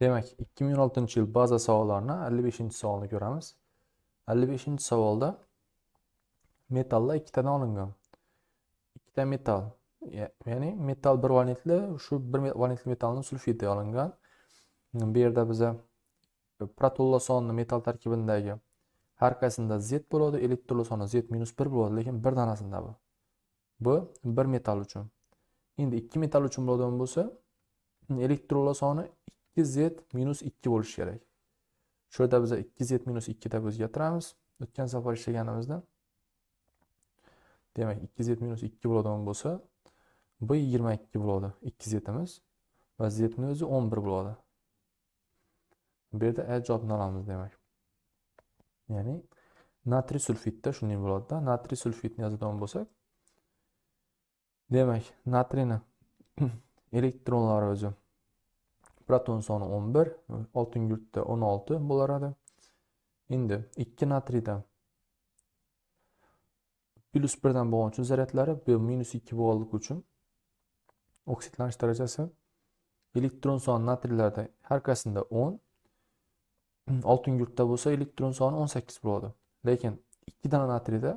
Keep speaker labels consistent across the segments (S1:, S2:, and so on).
S1: demak 2016 yil baza savollarini 55 savolni ko'ramiz 55 savolda metallar ikkitadan olingan ikkita metal ya'ni metal bir valetli shu bir valetli metalni sulfidi olingan bu yerda biza soni metal tarkibidagi har qaysinda z bo'ladi elektron soni z minus bir bo'ladi lekin bir danasida bu bu bir metal uchun endi ikki metal uchun bo'ladigan bo'lsa elektronlar soni 2 z minus 2 bo'lish kerak shu yerda biz 2z minus 2 deb o'zgartiramiz o'tgan safar ishlaganimizda demak 2z minus 2 bo'ladigan bo'lsa bu 22 bo'ladi 2 z imiz va z o'zi 11 bo'ladi bu yerda a javobni olamiz demak ya'ni natriy sulfitda shunday bo'ladi-da. natriy sulfitni yozadigan bo'lsak demak natriyni elektronlari o'zi proton soni 11 altın yurtda 16 bo'laradi endi 2 natriydan plyus 1 dan bo'lgan uchun zaryadlari minus 2 bo'lganligi uchun oksidlanish darajasi elektron soni natriylarda har qaysisida 10 oltin bu bo'lsa elektron soni 18 bo'ladi lekin 2 tane natriyda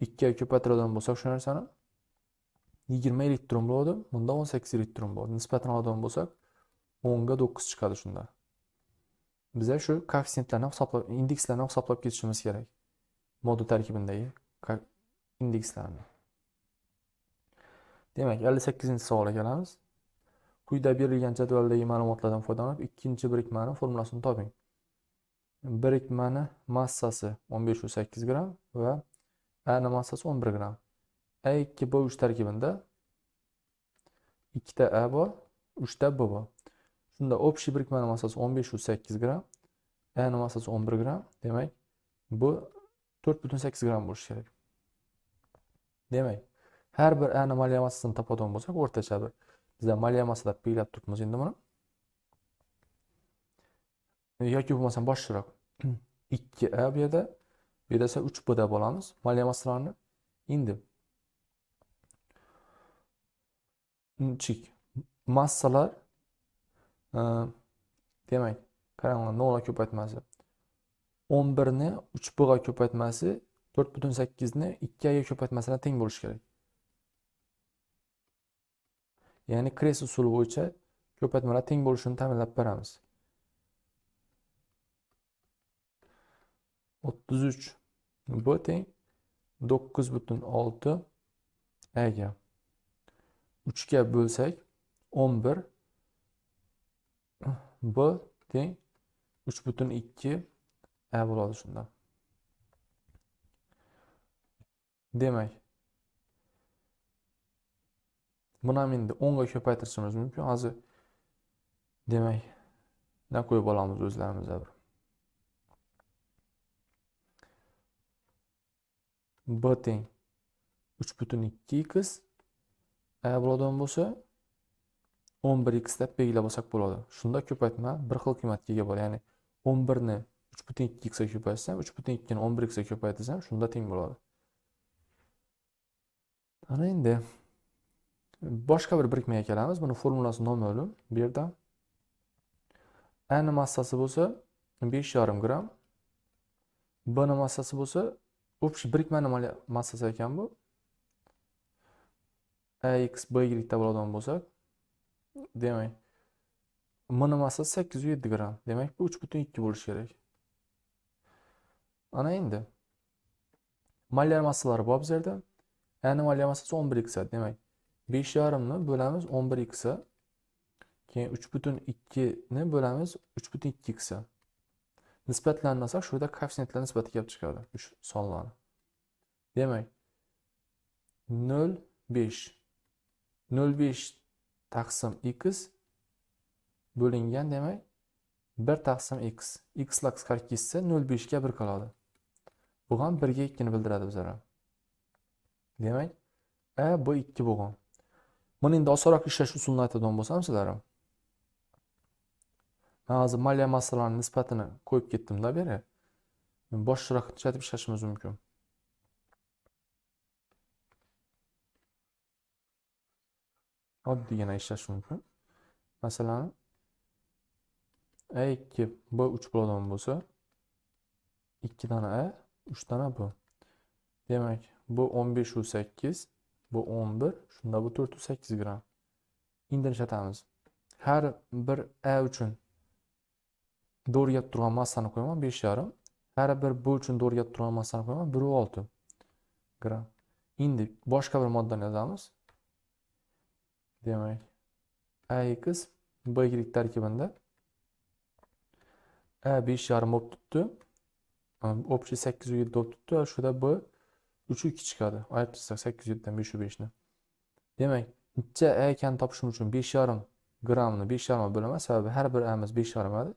S1: 2 ko'paytiradigan köpetreden shu narsani 20 elektron bo'ladi bunda 18 elektron Nispeten nisbatan oladigan sak. o'nga to'qqiz chiqadi shunda biza shu koeffitsiyentlarni hisoblab indekslarni hisoblab ketishimiz kerak modul tarkibidagi indekslarni demak ellik sakkizinchi savolga kelamiz quyida berilgan jadvaldagi ma'lumotlardan foydalanib ikkinchi birikmani formulasini toping birikmani massasi 1508 gramm va a ni massasi 11 gramm a 2 b 3 tarkibida 2 ta a bor 3 ta b bor shunda общий birikma massasi o'n besh yuz sakkiz gramm n massasi o'n bir gramm demak bu to'rt butun sakkiz gramm bo'lishi kerak demak har bir A moliya massasini topadigan bo'lsak o'rtacha bir bizda maliya massa deb belgilab turibmiz endi buni yoki bo'lmasam boshqaroq ikki a bu yerda bu yerda esa uch b deb olamiz maliya massalarni endi massalar Э, demak qaranglar nola ko'paytmasi o'n birni uch bug'a ko'paytmasi to'rt butun sakkizni ikki ikkiga ko'paytmasini teng bo'lishi kerak ya'ni kres usuli bo'yicha ko'paytmalar teng bo'lishini ta'minlab beramiz o'ttiz uch b teng to'qqiz butun olti aga uchga bo'lsak o'n bir b teng 3 butun 2 a e, bo'ladi shunda demak buni ham endi ga ko'paytirishimiz mumkin hozir demak bundaq qo'yib olamiz o'zlarimizga bir b teng uch butun ikki x a e, bo'ladigan bo'lsa o'n bir x deb belgilab olsak bo'ladi shunda ko'paytma bir xil qiymatga ega bo'ladi ya'ni o'n birni uch butun ikki xga ko'paysam uch butun ikkini o'n bir xga ko'paytirsam shunda teng bo'ladi ana endi boshqa bir birikmaga kelamiz buni formulasi non bu yerda ani massasi bo'lsa besh yarim gramm bni massasi bo'lsa общий birikmani massasi ekan bu ax deb bo'ladigan bo'lsak demak m nimasi sakkiz yuz yetti demak bu uch butun ikki bo'lishi kerak ana endi molyar massalari bor yerda ya'ni molyar massasi o'n bir x demak besh yarimni bo'lamiz o'n bir x keyin uch butun ikkini bo'lamiz uch butun ikki x nisbatlanmasa shu yerda koeffitsiyentlar nisbati kelib chiqadi uch sonlarni demak nol besh nol besh taqsim x bo'lingan demak bir taqsim x x la qisqarib ketsa nol beshga bir qoladi bu ham birga ikkini bildiradi o'zaro demak a bu ikki bo'lgan buni endi osonroq ishlash usulini aytadigan bo'lsam sizlarga man hozir moliya masalani nisbatini qo'yib ketdimda bu yerga boshroq ishlatib ishlashimiz mumkin oddiygina ishlash mumkin masalan a ikki b uch bo'ladigan bo'lsa ikki dona a uch dona b demak bu o'n besh u sakkiz bu o'n bir shunda bu to'rt u sakkiz gramm indirish har bir a uchun do'rga turgan massani qo'yaman besh yarim har bir bu uchun do'rga turgan massani qo'yaman bir u olti gram endi boshqa bir moddani yozamiz demek. A kız B kirik tarkibinde. A 5 yarım op tuttu. Opçi 807 op tuttu. Şurada B 3'ü 2 çıkadi. Ayıp tutsak 807'den 5'ü 5'ni. Demek ichcha a ekanini topishim uchun besh yarim gramını besh yarimga bo'laman sababi her bir amiz besh yarimadi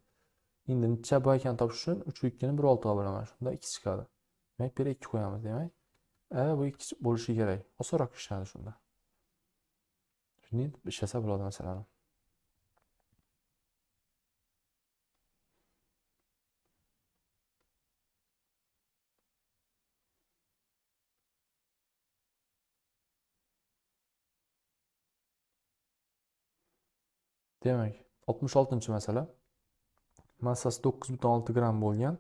S1: İndi ichcha b ekanini topish uchun uch ikkini bir oltiga bo'laman shunda ikki chiqadi demak bu yerga ikki qo'yamiz demak a bu ikki bo'lishi kerak osonroq ishlanadi shunda shunday deb ishlasa bo'ladi masalani demak oltmish oltinchi masala massasi to'qqiz butun olti gramm bo'lgan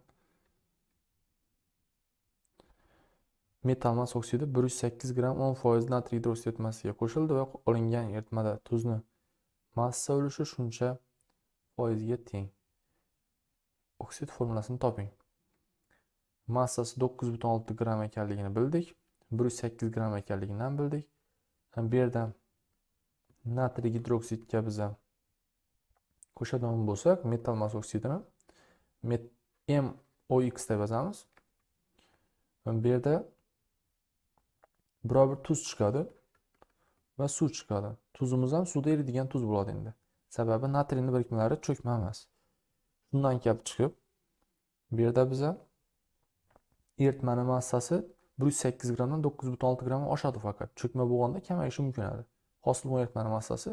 S1: metal mast oksidi bir gram 10 gramm foiz natriy qo'shildi va olingan eritmada tuzni massa ulushi shuncha foizga teng oksid formulasini toping massasi 9,6 butun olti ekanligini bildik 108 gram ekanligidan bildik. ekanligini ham bildik bu yerda natriy gidroksidga biza qo'shadigan bo'lsak metal mas oksidini m x deb yozamiz bu yerda biror bir tuz chiqadi va suv chiqadi tuzimiz ham suvda tuz bo'ladi endi sababi natriyni birikmalari cho'kma emas shundan kelib chiqib bu yerda biza eritmani massasi bir yuz sakkiz grammdan to'qqiz oshadi faqat cho'kma bo'lganda kamayishi mumkin edi hosil bo'lgan eritmani massasi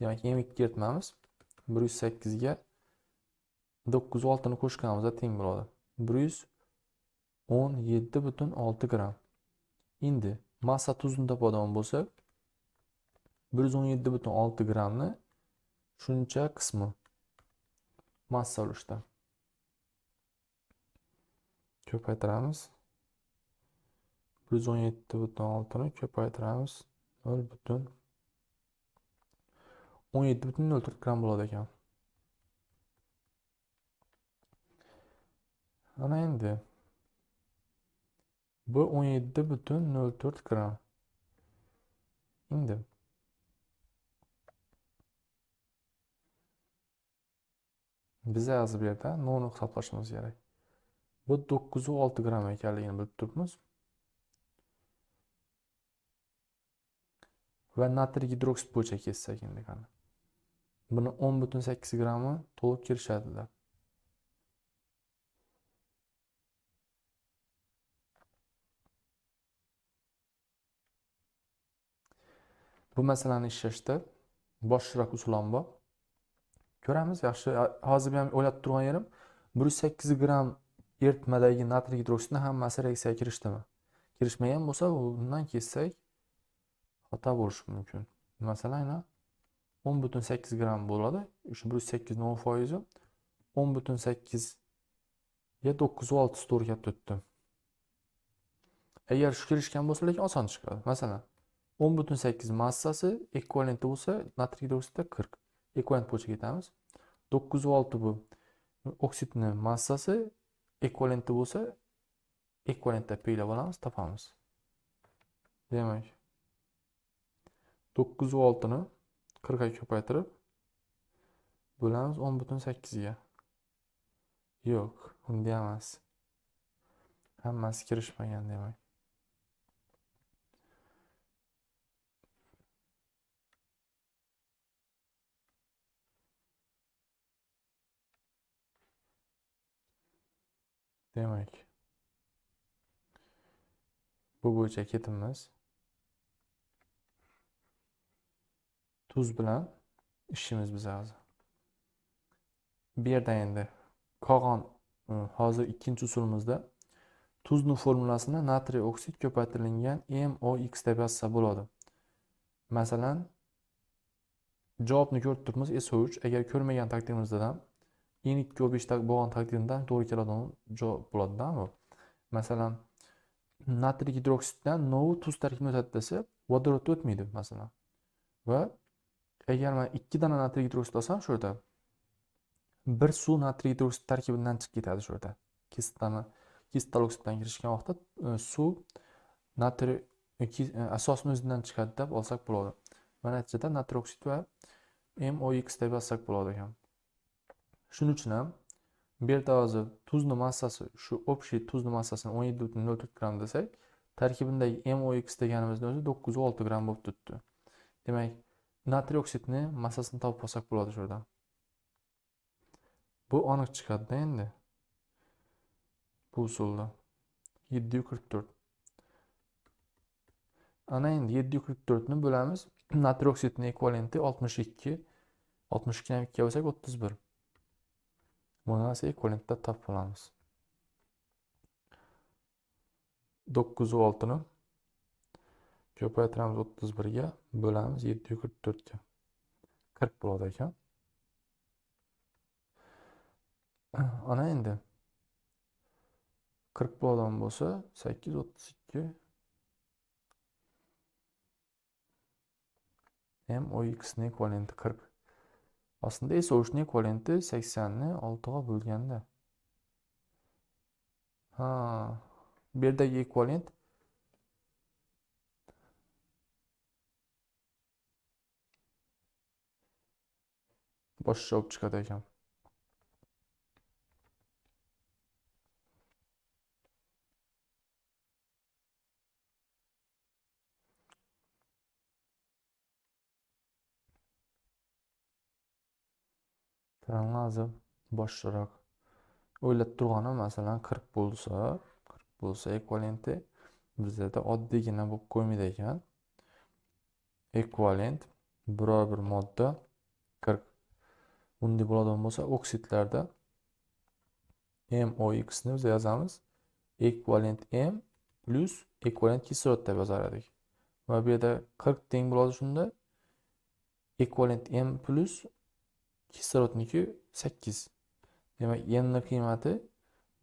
S1: demak m ikki eritmamiz 108 ga sakkizga ni oltini qo'shganimizda teng bo'ladi 117.6 gram. endi massa tuzni topadigan bo'lsak 117.6 yuz grammni shuncha qismi massa ulushda ko'paytiramiz 117.6 ni ko'paytiramiz nol butun o'n bo'ladi ekan ana endi bu o'n yetti butun nol to'rt gramm endi biza hozir bu yerda nonni hisoblashimiz kerak bu to'qqiz yuz olti gramm ekanligini bilib turibmiz va natriy gidroksid bo'yicha ketsak endi buni o'n butun sakkiz grammi to'lib kirishadi bu masalani ishlashda boshroq usulom bor ko'ramiz yaxshi hozir ham o'ylab turgan yerim bir yuz sakkiz gramm eritmadagi natriy gidroksidni hammasi reaksiyaga kirishdimi kirishmagan bo'lsa undan kessak xato bo'lishi mumkin masalan aynan o'n butun sakkiz gramm bo'ladi o'sha bir yuz sakkizni o'n foizi o'n butun sakkizga to'qqizu olti to'g'ri kelib turibdi agar shu kirishgan bo'lsa lekin oson chiqadi masalan 10.8 massasi ekvivalenti bo'lsa natriy gidroksidda 40 ekvivalent bo'yicha ketamiz 9.6 bu oksidni massasi ekvivalenti bo'lsa ekvivalentda belab olamiz topamiz demak 9.6 ni 40 ga ko'paytirib bo'lamiz 10.8 butun sakkizga yo'q unday emas hammasi kirishmagan demak demak bu bo'yicha ketimiz tuz bilan ishimiz biz hozir bu yerda endi qog'on hozir ikkinchi usulimizda tuzni formulasini natriy oksid ko'paytirilgan MOX deb yozsa bo'ladi masalan javobni ko'rib turibmiz so3 agar ko'rmagan taqdirimizda ham ini ko'p ishtak bo'lgan taqdirda to'g'ri keladigan javob bo'ladidamu masalan natriy gidroksiddan novi tuz tarkibini o'tadi desa vodorodni o'tmaydi masalan va agar man ikki dona natriy gidroksid olsam shu yerda bir suv natriy gidroksid tarkibidan chiqib ketadi shu yerda kisitani oksiddan kirishgan vaqtda e, suv natriy e, e, asosni o'zidan chiqadi deb olsak bo'ladi va natijada natriy oksid va mox deb yozsak bo'ladi ekan shuning uchun ham bu hozir tuzni massasi shu общий tuzni massasini o'n yetti butun nol to'rt gramm desak tarkibidagi mox deganimizni o'zi to'qqiz yuz olti gramm bo'lib turibdi demak natriy oksidni massasini topib olsak bo'ladi yerdan bu aniq chiqadida endi bu usulda yetti qirq to'rt ana endi yetti ni qirq to'rtni bo'lamiz natriy oksidni ekvivalenti oltmish ikki oltmish 2 ikkiga bo'lsak o'ttiz bir Bunu nasıl ekvivalentte tapılamız? 9 voltunu ko'paytiramiz 31 ya bölemiz 744 ya 40 buladayken ana endi 40 bo'lgan bolsa 832 m o x ne ekvivalenti 40 Aslında esa o'shning ekvivalenti 80 ni 6 ga bo'lganda. Ha, Bir de ekvivalent boshqa olib chiqadi ekan. Karamazov boshroq o'ylab turganim masalan 40 bo'lsa 40 bo'lsa ekvalenti bizda oddiygina bo'lib qo'ymaydi ekan ekvalent biror bir modda 40 bunday bo'ladigan bo'lsa oksidlarda MOX ni biz yozamiz. Ekvalent M plus ekvalent kislorod deb yozar edik. Va bu yerda 40 teng bo'ladi shunda ekvalent M plus kislorodniki 8 demak n ning qiymati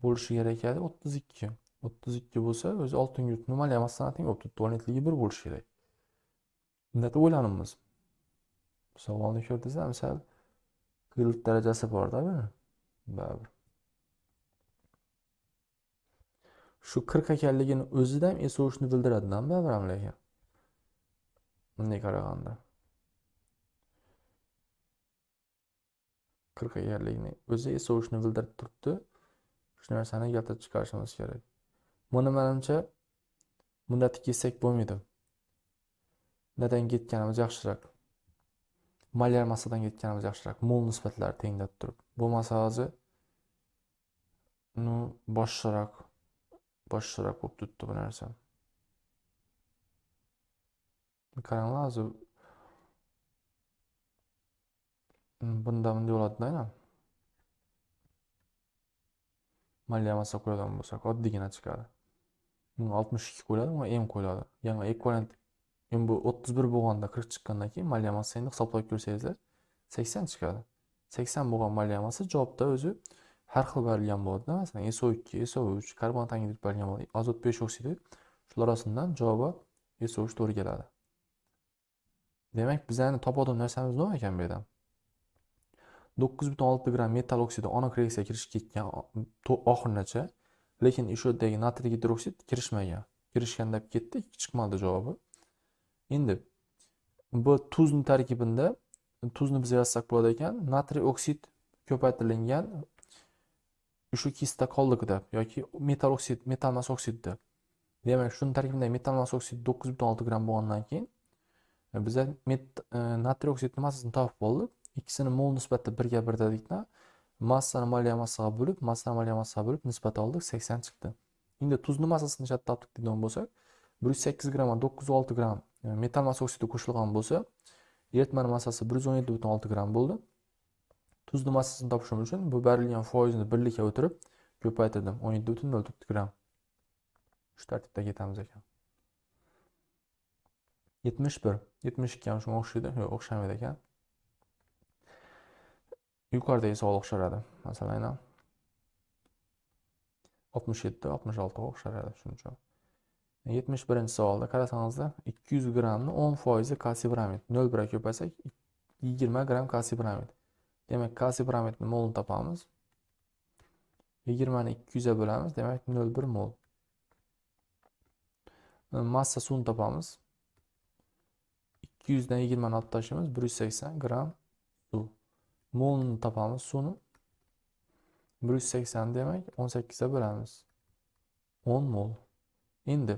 S1: bo'lishi kerak edi 32 32 bo'lsa o'zi oltin yurt nimali emas san'atning valentligi bir bo'lishi kerak bunda o'ylanimiz savolni ko'rdingiza Masalan, qiyinlik darajasi borda buni baribir shu 40 ekanligini o'zidan ham esi o'shni bildiradidan baribir ham lekin bunday qaraganda qirqagarlikni o'zi sovishni bildirib turibdi shu narsani keltirib chiqarishimiz kerak buni manimcha muddati kelsak bo'lmaydi bundan ketganimiz yaxshiroq malyar masadan ketganimiz yaxshiroq mol nisbatlari tenglab turib bo'lmasa hozir ну boshqaroq boshqaroq bo'lib turibdi bu narsa qaranglar hozir bunda bunday bo'ladida aynan massa qo'yadigan bo'lsak oddiygina chiqadi bunga oltmish ikki qo'yiladi m qo'yiladi ya'ni ekvivalent endi bu o'ttiz bir bo'lganda qirq chiqqandan keyin malyamassa endi hisoblab ko'rsangizlar sakson chiqadi sakson bo'lgan malyamassa javobda o'zi har xil berilgan bo'ladida masalan so ikki so uch karbon tangidid berilgan bo'ladi azot besh oksidi shular orasidan javobi so uch to'g'ri keladi demak bizani topadigan narsamiz nima ekan bu yerda to'qqiz butun olti gramm metal oksidi ona reaksiya kirishib ketgan oxirigacha lekin o'sha yerdagi natriy gidroksid kirishmagan deb ketdi chiqmadi javobi endi bu tuzni tarkibida tuzni biz yozsak bo'ladi ekan natriy oksid ko'paytirilgan shu kista deb yoki metal oksid metal mas oksidda demak shuni tarkibida metal mas oksid to'qqiz butun olti gramm bo'lgandan keyin e, biza e, natriy oksid nimasini topib oldik ikkisini mol nisbatda birga bir dedikda massani massaga bo'lib massani massaga bo'lib nisbat oldik sakson chiqdi endi tuzni massasini shart topdik deydigan bo'lsak bir yuz sakkiz gramm to'qqiz yuz olti gramm e, metal massa oksidi qo'shilgan bo'lsa eritmani massasi bir yuz o'n yetti butun olti gramm bo'ldi tuzni massasini topishim uchun bu berilgan foizni birlikka o'tirib ko'paytirdim o'n yetti butun nol to'rt gramm shu tartibda ketamiz ekan yetmish bir yetmish ikki ham shunga o'xshaydi yo'q o'xshamaydi ekan Yukarıda ise oxşar Mesela ilə 67, 66 oxşar edi şunca. 71-ci savolda 200 qramni 10% kalsibramid 0,1 ko'paysak 20 qram kalsibramid. Demak, kalsibramidni molini topamiz. 20 ni 200 ga bo'lamiz, demak 0,1 mol. Massa suvni topamiz. 200 dan 20 ni olib tashlaymiz, 180 gram su. molni topamiz suvni bir yuz sakson demak o'n sakkizga bo'lamiz o'n mol endi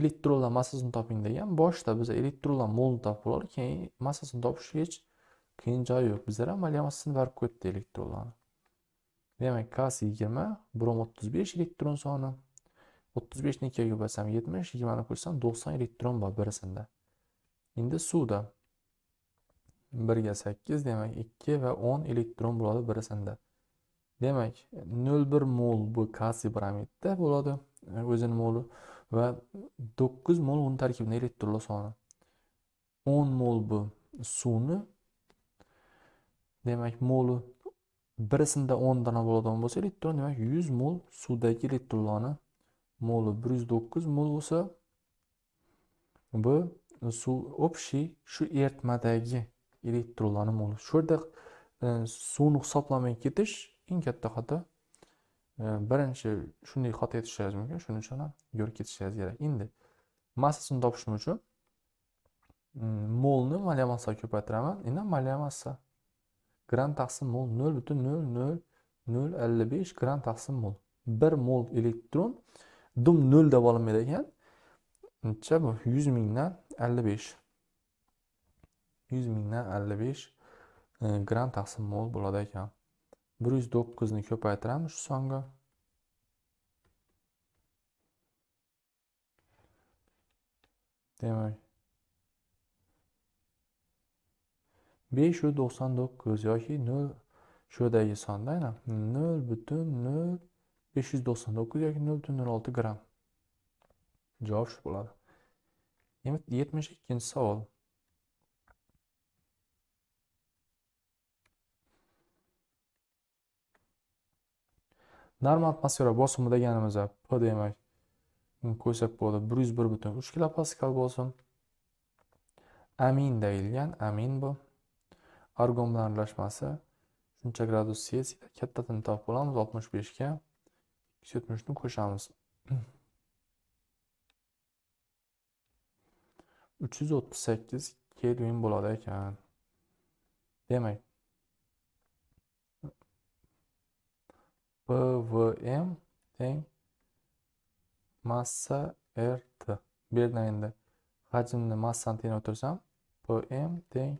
S1: elektronlar massasini toping degan boshida biza elektronlar molni topib bo'ldik keyin massasini topish hech qiyin joyi yo'q bizlar amaliyat massasini berib qo'yibdi elektronlarni demak kas yigirma bir o'n o'ttiz besh elektron soni o'ttiz beshni ikkiga bo'lsam yetmish yigirmani qo'shsam to'qson elektron bor bir endi suvda birga sakkiz demak ikki va o'n elektron bo'ladi biri sinda demak nol bir mol bu kalsiy bromidda bo'ladi o'zini moli va to'qqiz mol uni tarkibida elektronlar soni o'n mol bu suvni demak moli birisinda o'n dona bo'ladigan bo'lsa elektron demak yuz mol suvdagi elektronlarni moli bir yuz to'qqiz mol bo'lsa bu suv общий shu ertmadagi elektronlarim bo'lib shu yerda e, suvni hisoblamay ketish eng katta xato e, birinchi shunday xato etishingiz mumkin shuning uchun ham yurib ketishingiz kerak endi massasini topishim uchun mm, molni malyamasaga ko'paytiraman endi massa gram taqsim mol nol butun nol nol nol ellik besh gram taqsim mol bir mol elektron dum nol deb olinmaydi ekan necha bu yuz mingdan ellik besh yuz mingdan ellik besh e, gram taqsim mol bo'ladi ekan bir yuz to'qqizni ko'paytiramiz shu songa demak besh yuz to'qson to'qqiz yoki nol shudagi sonda aynan nol butun nol besh yuz to'qson to'qqiz yoki nol butun nol olti javob shu bo'ladi yetmish ikkinchi savol normal atmosfera bosimi deganimiz p demak ko'rsak bo'ladi bir yuz bir butun uch kilopaskal bo'lsin amin deyilgan amin bu argon bilan aralashmasi shuncha gradus selsiyada katta topib olamiz oltmish beshga ikki yuz yetmishni qo'shamiz uch yuz o'ttiz sakkiz kelvin bo'ladi ekan demak PVM teng massa RT. Berdan endi hajmni massani teng o'tirsam, PM teng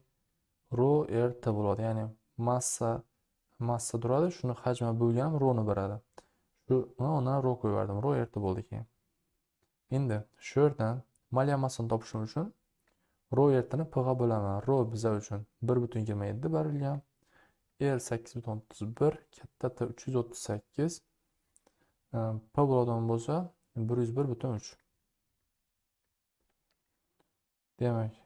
S1: rho RT bo'ladi. Ya'ni massa massa turadi, shuni hajmi bo'lgan roni beradi. Shu ona rho qo'yardim. Rho RT bo'ldi keyin. Endi shu yerdan moliya massani topishim uchun rho RTni PG'a bo'laman. Rho biza uchun 1.27 berilgan. r 831 katta 338 p bo'ladigan bo'lsa 101 3 demak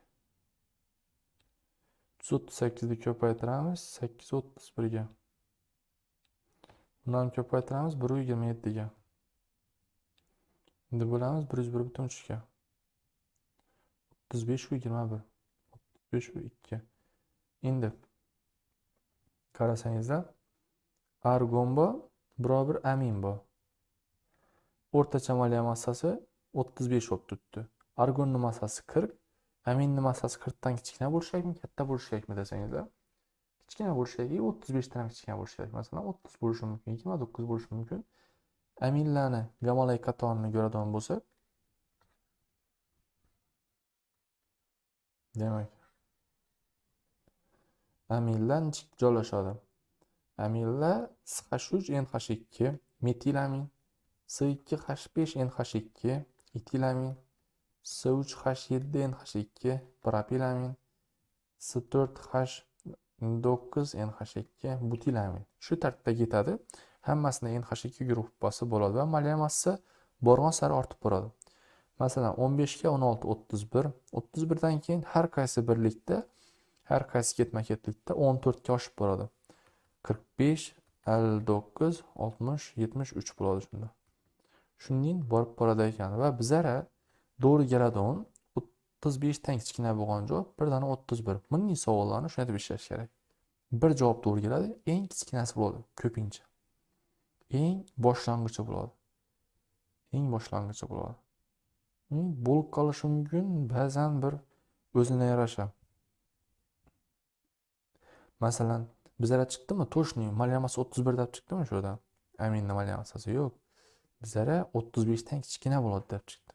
S1: 338 ni ko'paytiramiz 831 ga buni ham ko'paytiramiz 127 ga endi bo'lamiz 101 3 ga 35 ku 21 35 ku 2 endi qarasangizlar argon bor biror bir amin bor o'rtacha moliya massasi o'ttiz besh bo'lib turibdi argonni massasi qirq aminni massasi qirqdan kichkina bo'lishi kerakmi katta bo'lishi kerakmi desangizlar kichkina bo'lishi kerak o'ttiz beshdan ham kichkina bo'lishi kerak masalan o'ttiz bo'lishi mumkin yigirma to'qqiz bo'lishi mumkin aminlarni gamalay qatorini ko'radigan bo'lsak demak amilla joylashadi amilla sh h uch n h ikki metilamin s ikki h besh n h ikki etilamin s uch h yetti n h ikki propilamin s to'rt h to'qqiz n h ikki butilamin shu tartibda ketadi hammasini n h ikki gruppasi bo'ladi va malyamasi borgan sari ortib boradi masalan o'n beshga o'n olti o'ttiz bir o'ttiz birdan keyin har qaysi birlikda har qaysi ketma ketlikda o'n to'rtga oshib boradi qirq besh ellik to'qqiz oltmish yetmish uch bo'ladi shunda shundan borib boradi ekan va bizlara do'ri keladigan o'ttiz beshdan kichkina bo'lgan javob birdan o'ttiz bir bunday savollarni shunday deb ishlash kerak bir javob to'g'ri keladi eng kichkinasi bo'ladi ko'pincha eng boshlang'ichi bo'ladi eng boshlang'ichi bo'ladi bo'lib qolishi mumkin ba'zan bir o'zini yarasha masalan bizlarga chiqdimi toshni malyamasi o'ttiz bir deb chiqdimi shu yerda aminni malyamasi yo'q bizlarga o'ttiz beshdan kichkina bo'ladi deb chiqdi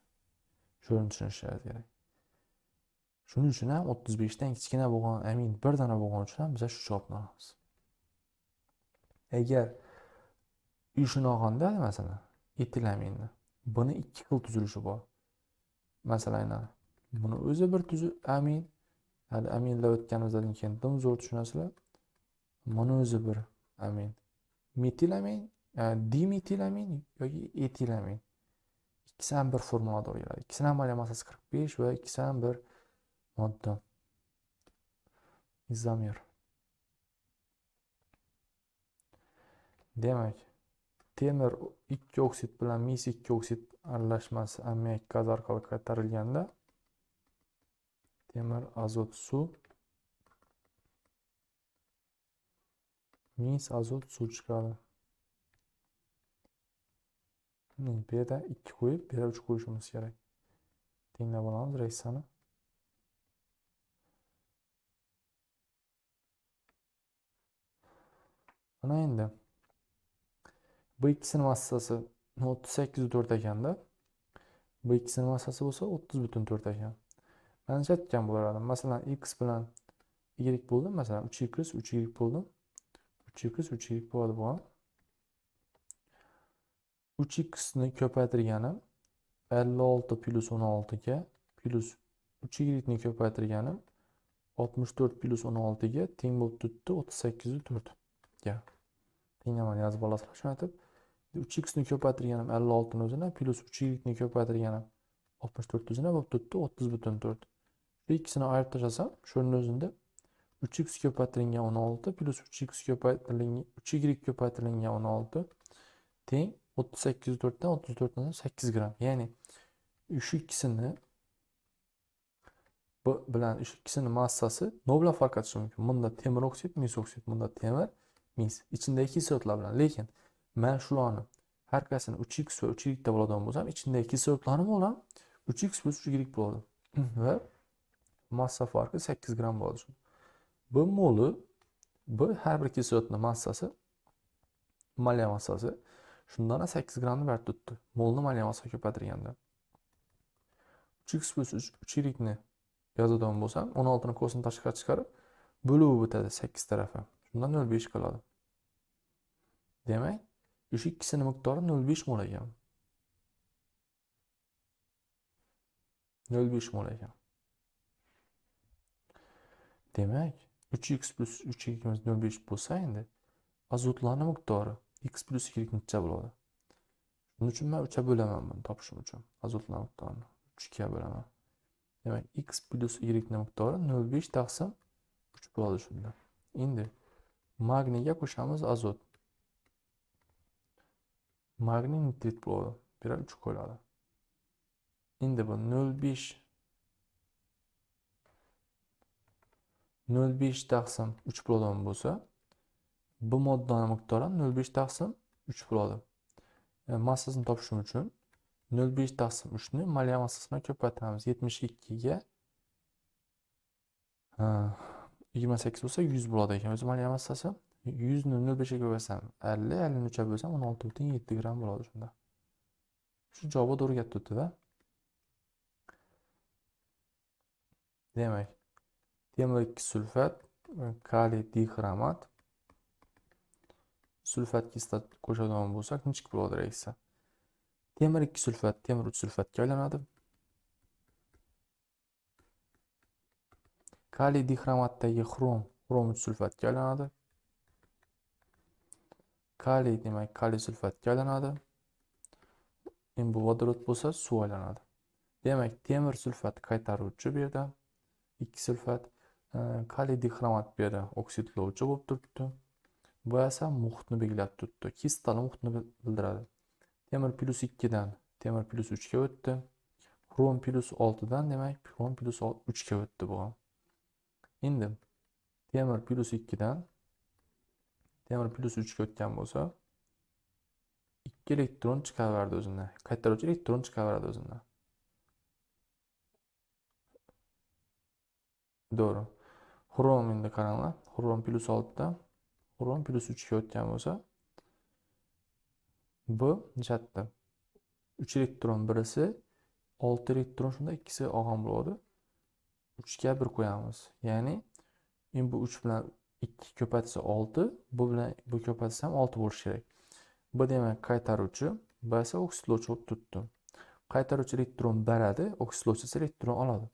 S1: shuni tushunishlari kerak shuning uchun ham o'ttiz beshdan kichkina bo'lgan amin bir dona bo'lgani uchun ham biz shu javobni olamiz agar uy olganda masalan etil aminni buni ikki xil tuzilishi bor masalan buni o'zi bir amin hali yillar o'tganimizdan keyin dum zo'r tushunasizlar buni o'zi bir amin metilamin e, dimetilamin yoki etilamin ikkisi ham bir formulada o'yiladi ikkisini ham amaliyot massasi qirq besh va ikkisi ham bir modda izomir demak temir ikki oksid bilan mis ikki oksid aralashmasi ammiak gaz orqali qaytarilganda kemer azot su. Mis azot su çıkardı. Ne, bir de iki koyup bir de 3 koyuşumuz gerek. Dinle bulamız reysanı. Ana endi. Bu ikisinin massası 38.4 ekan da. Bu ikisinin massasi bo'lsa 30.4 ekan. ancha aytgan bo'lar edim masalan x bilan y bo'ldim masalan uch x uch y bo'ldim uch x uch y bo'ladi bu ham uch xni ko'paytirganim ellik olti plyus o'n oltiga plyus uch yni ko'paytirganim oltmish to'rt plyus o'n oltiga teng bo'lib turibdi o'ttiz sakkizu to'rtga tengnamani yozib olasizlar shuni aytib uch xni ko'paytirganim ellik oltini o'zini plyus uch yni ko'paytirganim oltmish to'rt o'zini bo'lib turibdi o'ttiz butun to'rt Ve ikisini ayrıtırsam şunun özünde 3x köp atılınca 16 plus 3x köp atılınca 3y köp atılınca 16 teng 38 4'ten 34'ten 8 gram. Ya'ni shu ikisini, bu, shu ikkisini massasi nima Nobla fark atish mumkin? Bunda temir oksid, mis oksid, bunda temir, mis. İçinde Ichidagi kislotlar bilan. Lekin ben şu anı qaysini 3x va 3y deb bo'ladigan bo'lsam, ichidagi kislotlarni olam 3x plus 3y buladım ve massa farqi sakkiz gramm bo'ladi b moli b har bir kislotni massasi molya massasi shundan sakkiz grammni berib tutdi molni molya massaga ko'paytirganda 3 x plyus uch uch yirikni yozadigan bo'lsam o'n oltini ko'sini tashqari chiqarib bo'luvi bitadi 8 tarafi shundan 05 besh qoladi demak o'sha ikkisini miqdori nol mol ekan nol mol ekan demak 3x plus 3 ekimiz 0,5 bo'lsa endi azotlarni miqdori x plus y nechcha bo'ladi shuning uchun man uchga bo'laman buni topishim uchun azotlarni miqdorini uchga bo'laman demak x plus yni miqdori 0,5 taqsim 3 bo'ladi shunda endi magniyga qo'shamiz azot magniy nitrit bo'ladi bir uch qo'yiladi endi bu 0,5 0,5 taqsim 3 puldan bo'lsa bu moddaning miqdori ham 0,5 taqsim 3 puldan. E, massasini topish uchun 0,5 taqsim 3 ni moliya massasini ko'paytiramiz. 72 ga 28 bo'lsa 100 bo'ladi ekan. O'zi moliya massasi 100 ni 0,5 ga ko'paysam 50, 50 ni 3 bo'lsa 16.7 g bo'ladi shunda. Shu javob to'g'ri gapdi-da. Demak, temir sulfat kaliy dixromat sulfatga kislotat qo'shadigan bo'lsak nechik bo'ladi raisa temir ikki sulfat temir uch sulfatga aylanadi kaliy dixromatdagi xrom xrom sulfatga aylanadi kaliy demak kaliy sulfatga aylanadi endi bu vodorod bo'lsa suv aylanadi demak temir sulfat qaytaruvchi bu yerda ikki sulfat kaliy dixromat bu oksidlovchi bo'lib turibdi bu esa muhitni belgilab turibdi kistali muhitni bildiradi temir plyus ikkidan temir plyus uchga o'tdi xrom plyus oltidan demak xrom plyus uchga o'tdi bu endi temir plyus ikkidan temir plyus uchga o'tgan bo'lsa ikki elektron chiqaverdi o'zini qaytaruvchi elektron chiqaveradi o'zidan Doğru. Chrome endi qaranglar 6 da, Chrome plus 3 ga o'tgan bo'lsa bu nechatta 3 elektron birisi 6 elektron shunda ikkisi og'am bo'ladi ga 1 qo'yamiz ya'ni endi bu 3 bilan 2 ko'patsa 6, bu bilan bu ko'patsa ham 6 bo'lishi kerak bu demak qaytaruvchi bu esa oksidlovchi bo'lib turibdi qaytaruvchi elektron beradi oksidlovchi esa elektron oladi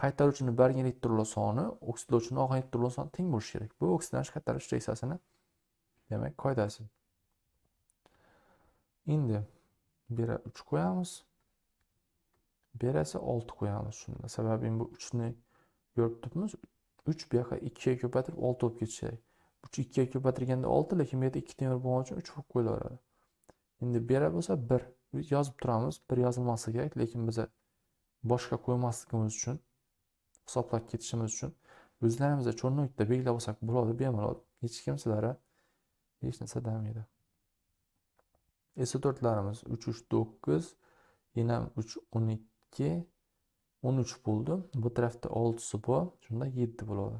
S1: qaytaruvchi barg elektronlar soni oksidlovchi oq elektronlar soni teng bo'lishi kerak bu oksidlanish qaytarish reaksiyasini demak qoidasi endi bu uch qo'yamiz bu yerga esa olti qo'yamiz shunda sababi bu uchni ko'rib turibmiz uch bu yoqqa ikkiga ko'paytirib olti bo'lib ketishi kerak uch ikkiga ko'paytirganda olti lekin bu yerda ikki temir bo'lgani uchun uch bo'lib qo'yilaveradi endi bu bo'lsa bir yozib turamiz bir yozilmasligi kerak lekin biza boshqa qo'ymasligimiz uchun hisoblab ketishimiz uchun o'zlarimizda cho'nlikda belgilab olsak bo'ladi bemalol hech kim sizlarga hech narsa demaydi s to'rtlarimiz uch uch to'qqiz yana uch o'n ikki o'n uch bo'ldi bu tarafda oltisi bor shunda yetti bo'ladi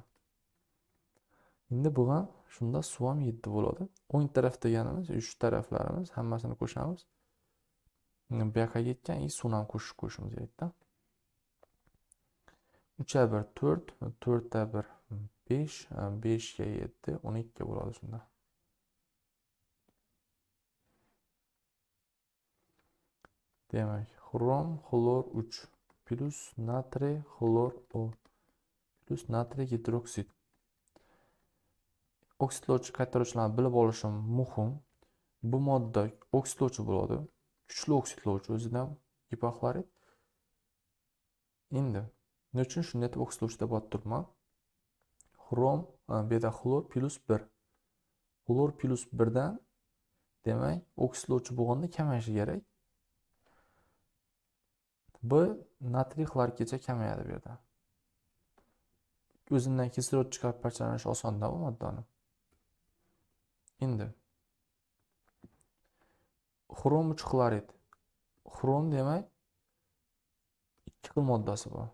S1: endi bu ham shunda suv ham yetti bo'ladi o'ng taraf deganimiz uch taraflarimiz hammasini qo'shamiz bu yoqqa yetgan и suvni ham qo'shib qo'yishimiz kerakda ucha bir to'rt to'rtta bir besh beshga yetti o'n ikki bo'ladi shunda demak xrom xlor uch plyus natriy xlor o plyus natriy gidroksid oksidlovchi qaytaruvchilarni bilib olishim muhim bu modda oksidlovchi bo'ladi kuchli oksidlovchi o'zidan gipoxlorid endi nima uchun shunday deb o'qislovchida borib turibman xrom bu yerda xlor plyus bir xlor plyus birdan demak oksidlovchi bo'g'inni kamayishi kerak b natriy xlorgacha kamayadi bu yerda o'zidan kislorod chiqarib parchalanishi osonda bu onu. endi xrom uch xlorid xrom demak iki kıl moddasi bu.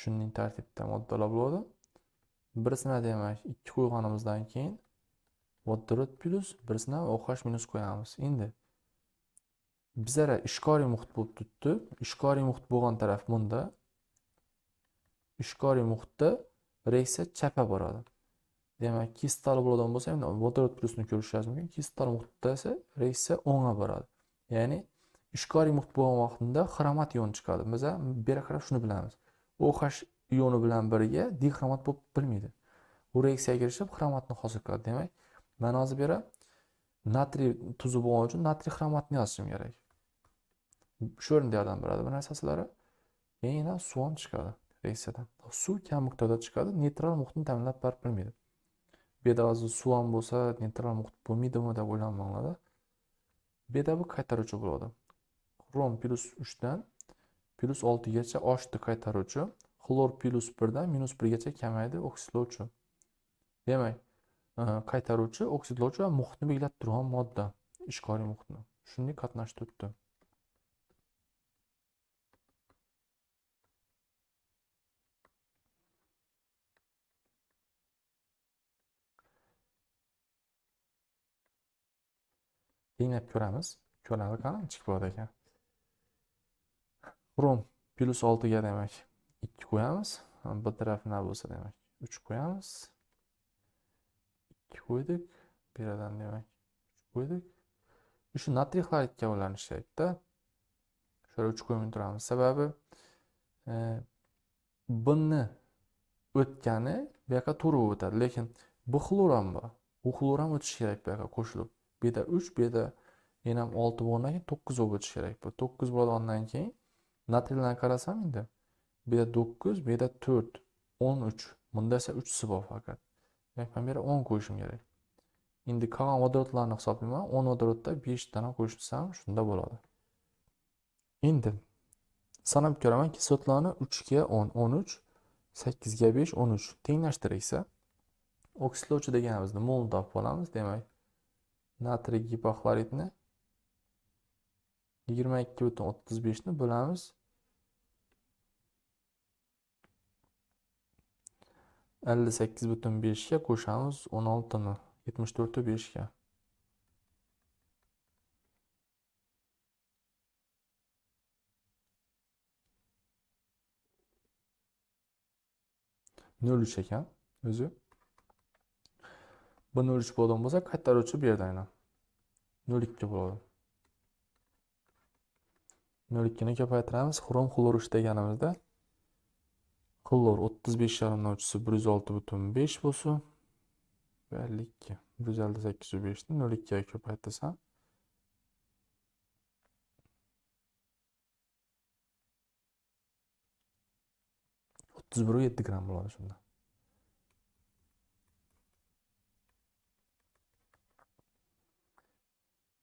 S1: shuning tartibda moddalar bo'ladi birisini demak ikki qo'yganimizdan keyin vodorod plyus birisini oh minus qo'yamiz endi bizlara ishkoriy muhit bo'lib turibdi ishkoriy muhit bo'lgan taraf bunda ishkoriy muhitda reaksiya chapa boradi demak kistal bo'ladigan bo'lsa endi vodorod plyusni ko'rishingiz mumkin kistal muhitda esa reaksiya o'ngga boradi ya'ni ishkoriy muhit bo'lgan vaqtda xromat yon chiqadi biz ham qarab shuni bilamiz oh ioni bilan birga dixromat bo'lib bilmaydi u reaksiyaga kirishib xromatni hosil qiladi demak man hozir bu yerda natriy tuzi bo'lgani uchun natriy xromatni yozishim kerak shu o'rinda yordam beradi bu narsasilari yana suv ham chiqadi reaksiyadan suv kam miqdorda chiqadi neytral muhitni ta'minlab barib bilmaydi bu yerda hozir suv ham bo'lsa neytral muhit bo'lmaydimi deb o'ylamanglarda bu yerda bu qaytaruvchi bo'ladi rom plyus uchdan plus 6 gacha oshdi qaytaruvchi xlor plus 1 dan minus 1 gacha kamaydi oksidlovchi demak qaytaruvchi oksidlovchi va muhitni belgilab turgan modda ishqoriy muhitni shunday qatnashib turibdi tenglab ko'ramiz ko'lami qani chiqib ekan Chrome plus 6 ga demak 2 qo'yamiz. Bir tarafini bo'lsa demak 3 qo'yamiz. 2 qo'ydik, bir adam demak 3 qo'ydik. Shu natriyxlar ikka ulanishayapti. Shuni 3 qo'yib turamiz. Sababi e, buni o'tgani bu yerga turib o'tadi, lekin bu xlor ham bor. U o'tishi kerak bu yerga qo'shilib. Bu yerda 3, bu yerda yana 6 bo'lgandan keyin 9 bo'lishi kerak bu. 9 bo'lgandan keyin natrilini qarasam endi bu yerda to'qqiz bu yerda to'rt o'n uch bunda esa uchisi bor faqat demak man bu yerga o'n qo'yishim kerak endi qolgan vodorodlarni hisoblayman o'n vodorodda beshtani qo'shsam shunda bo'ladi endi sanab ko'raman kislotlarni uchga o'n o'n uch sakkizga besh o'n uch tenglashtirilsa oksidlovchi deganimizni mol topib olamiz demak natriy gipoxloridni yigirma ikki butun o'ttiz beshni bo'lamiz 58 bütün butun 5'ga qo'shamiz 16ni 74'ü 5'ga nol uch ekan o'zi bu nol uch bo'ladigan bo'lsa qaytaruvchi bu yerda aynan nol ikki bo'ladi nol ikkini ko'paytiramiz xrom xlor uch deganimizda Klor 35 yarımdan ölçüsü 106 butun 5 bosu. Ve 52. 158 5'ten 0,2'ye köpeltesen. Otuz buru 7 gram buladı şunda.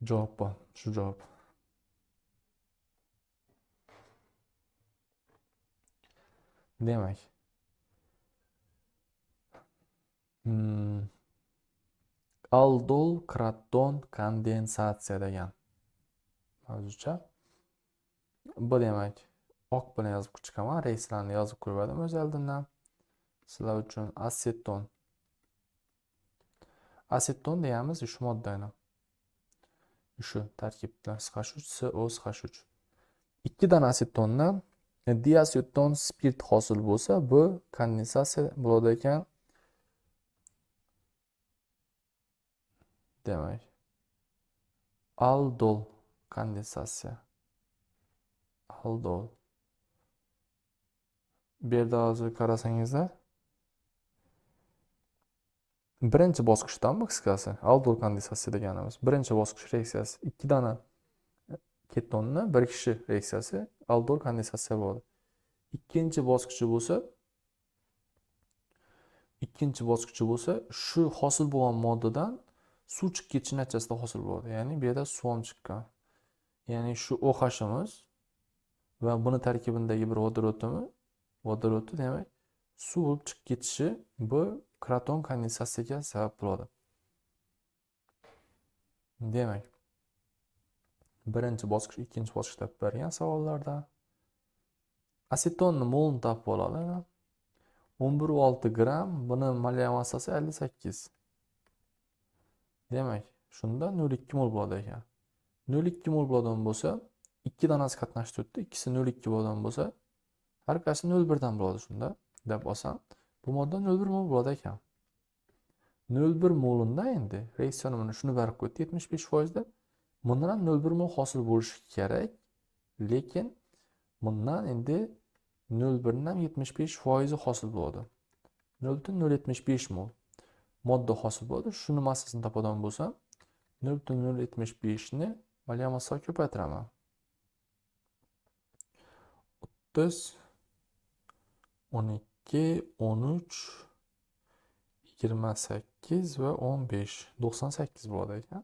S1: Cevap var. Şu cevap. demak hmm. aldol kraton kondensatsiya degan mavzucha bu demak oq bilan yozib chiqaman reyslarni yozib qo'yibdim o'z oldindan sizlar uchun aseton aseton deyamiz shu moddani shu tarkibda sqh 3 co 3 2 dan asetondan asetonni diasiyotdan spirt hosil bo'lsa bu kondensatsiya bo'ladi ekan demak aldol kondensatsiya aldol bu yerda hozir qarasangizda birinchi bosqichdanmi qisqasi aldol kondensatsiya deganimiz birinchi bosqich reaksiyasi ikki dona ketonni bir kishi reaksiyasi aldor kondensatsiya bo'ladi ikkinchi bosqichi bo'lsa ikkinchi bosqichi bo'lsa shu hosil bo'lgan moddadan suv chiqib ketishi natijasida hosil bo'ladi ya'ni bu yerda suv ham chiqqan ya'ni shu ohashimiz va buni tarkibidagi bir vodorodimi vodorodni demak suv bo'lib chiqib ketishi bu kraton kondensatsiyaga sabab bo'ladi demak birinchi bosqich ikkinchi bosqichda bergan savollarda asetonni molni topib oladi o'n bir olti gramm buni molya massasi ellik sakkiz demak shunda nol ikki mol bo'ladi ekan nol ikki mol bo'ladigan bo'lsa ikki donasi qatnashib turibdi ikkisi nol ikki bo'ladigan bo'lsa har qaysi nol birdan bo'ladi shunda deb olsam bu modda nol bir mol bo'ladi ekan nol bir molinda endi reaksiyani mana shuni berib qo'ydi yetmish besh foizda bundan ham nol bir mol hosil bo'lishi kerak lekin bundan endi nol birdan ham yetmish besh foizi hosil bo'ladi nol butun nol yetmish besh mol modda hosil bo'ladi shuni massasini topadigan bo'lsam nol butun nol yetmish beshni ko'paytiraman o'ttiz o'n ikki o'n uch yigirma sakkiz va o'n besh to'qson sakkiz bo'ladi ekan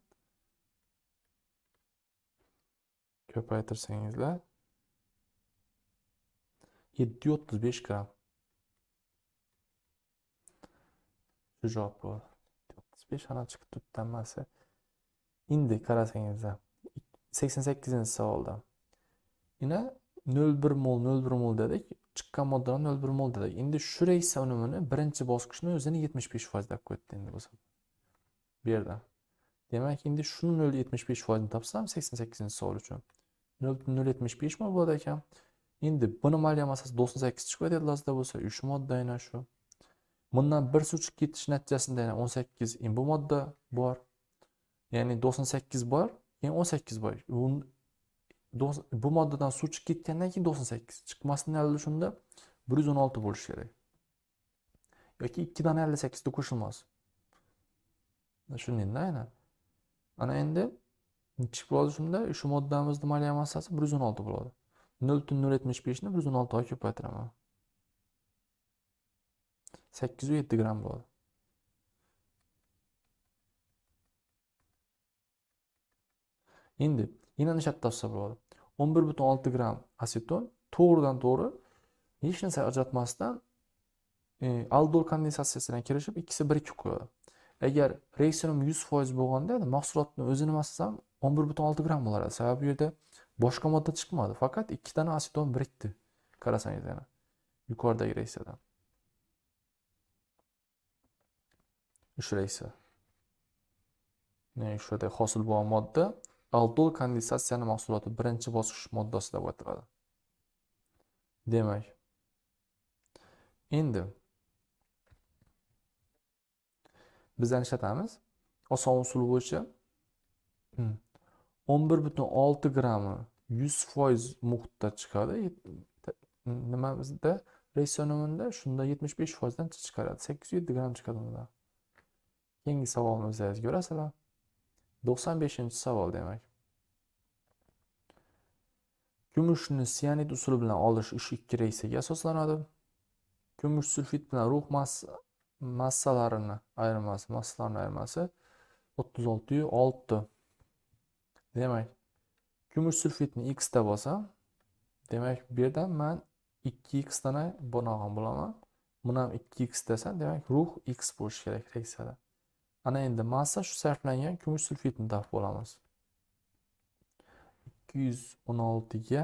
S1: Köpaytırsanızlar 735 gram. Şu cevap bu. 735 ana çıkıp tutlanması. İndi karasanızlar. 88. savolda. Yine 0,1 mol 0,1 mol dedik. Çıkan moddadan 0,1 mol dedik. Şimdi şu reis unumini birinchi bosqichni o'zini 75 foizda qo'ydi endi bu bu Demek Demak, endi shuni 0.75 foizini tapsam 88 savol uchun. 0.75 mi bo'ladi ekan endi buni amalga siz to'qson sakkiz chiqib ketadi bo'lsa uch modda aynan shu bundan bir suv chiqib ketish natijasida yana o'n sakkiz bu modda bor ya'ni to'qson sakkiz bor keyin o'n sakkiz bor bu moddadan suv chiqib ketgandan keyin to'qson sakkiz chiqmasdan hali shunda bir yuz o'n olti bo'lishi kerak yoki ikkidan ellik sakkizga qo'shilmas shundanda aynan ana endi chiqib bo'ladi shunda shu moddamizni moliya massasi bir yuz o'n olti bo'ladi nol butun nol yetmish beshni bir yuz o'n oltiga ko'paytiraman sakkiz yuz yetti gramm bo'ladi endi yanada shartta olsa bo'ladi o'n bir butun olti gramm aseton to'g'ridan to'g'ri hech narsa ajratmasdan e, aldol kondensatsiyasidan kirishib ikkisi birikib qo'yadi agar reaksiyon yuz foiz bo'lganda mahsulotni o'zi nimasidan 11,6 gram bo'ladi sababi bu yerda boshqa modda chiqmadi faqat ikkitani aseton birikti. qarasangiz yana yuqoridagi reysadan uch reysa ya'ni shunday hosil bo'lgan modda aldol kondensatsiyani mahsuloti birinchi bosqich moddasi deb ataladi demak endi bizlar ishlatamiz oson usul bo'yicha o'n bir butun olti grammi yuz foiz muhitda chiqadi nimamizda ratsionominda shunda yetmish besh foizdan chiqaradi sakkiz yuz yetti gramm chiqadi undan keyingi savolni savolimizni ko'rasizlar to'qson beshinchi savol demak kumushni sianid usuli bilan olish uch ikki reysiga asoslanadi kumush sulfid bilan rux massalarini ayirmasi massalarni ayirmasi o'ttiz olti olti demak kumush sulfidni x da bo'lsa demak bu ben 2x tane bunog'im bo'laman buni ham 2x desam demak ruh x bo'lishi kerak reaksiyada ana endi massa shu sarflangan kumush sulfidni daf bulamaz. 216 ga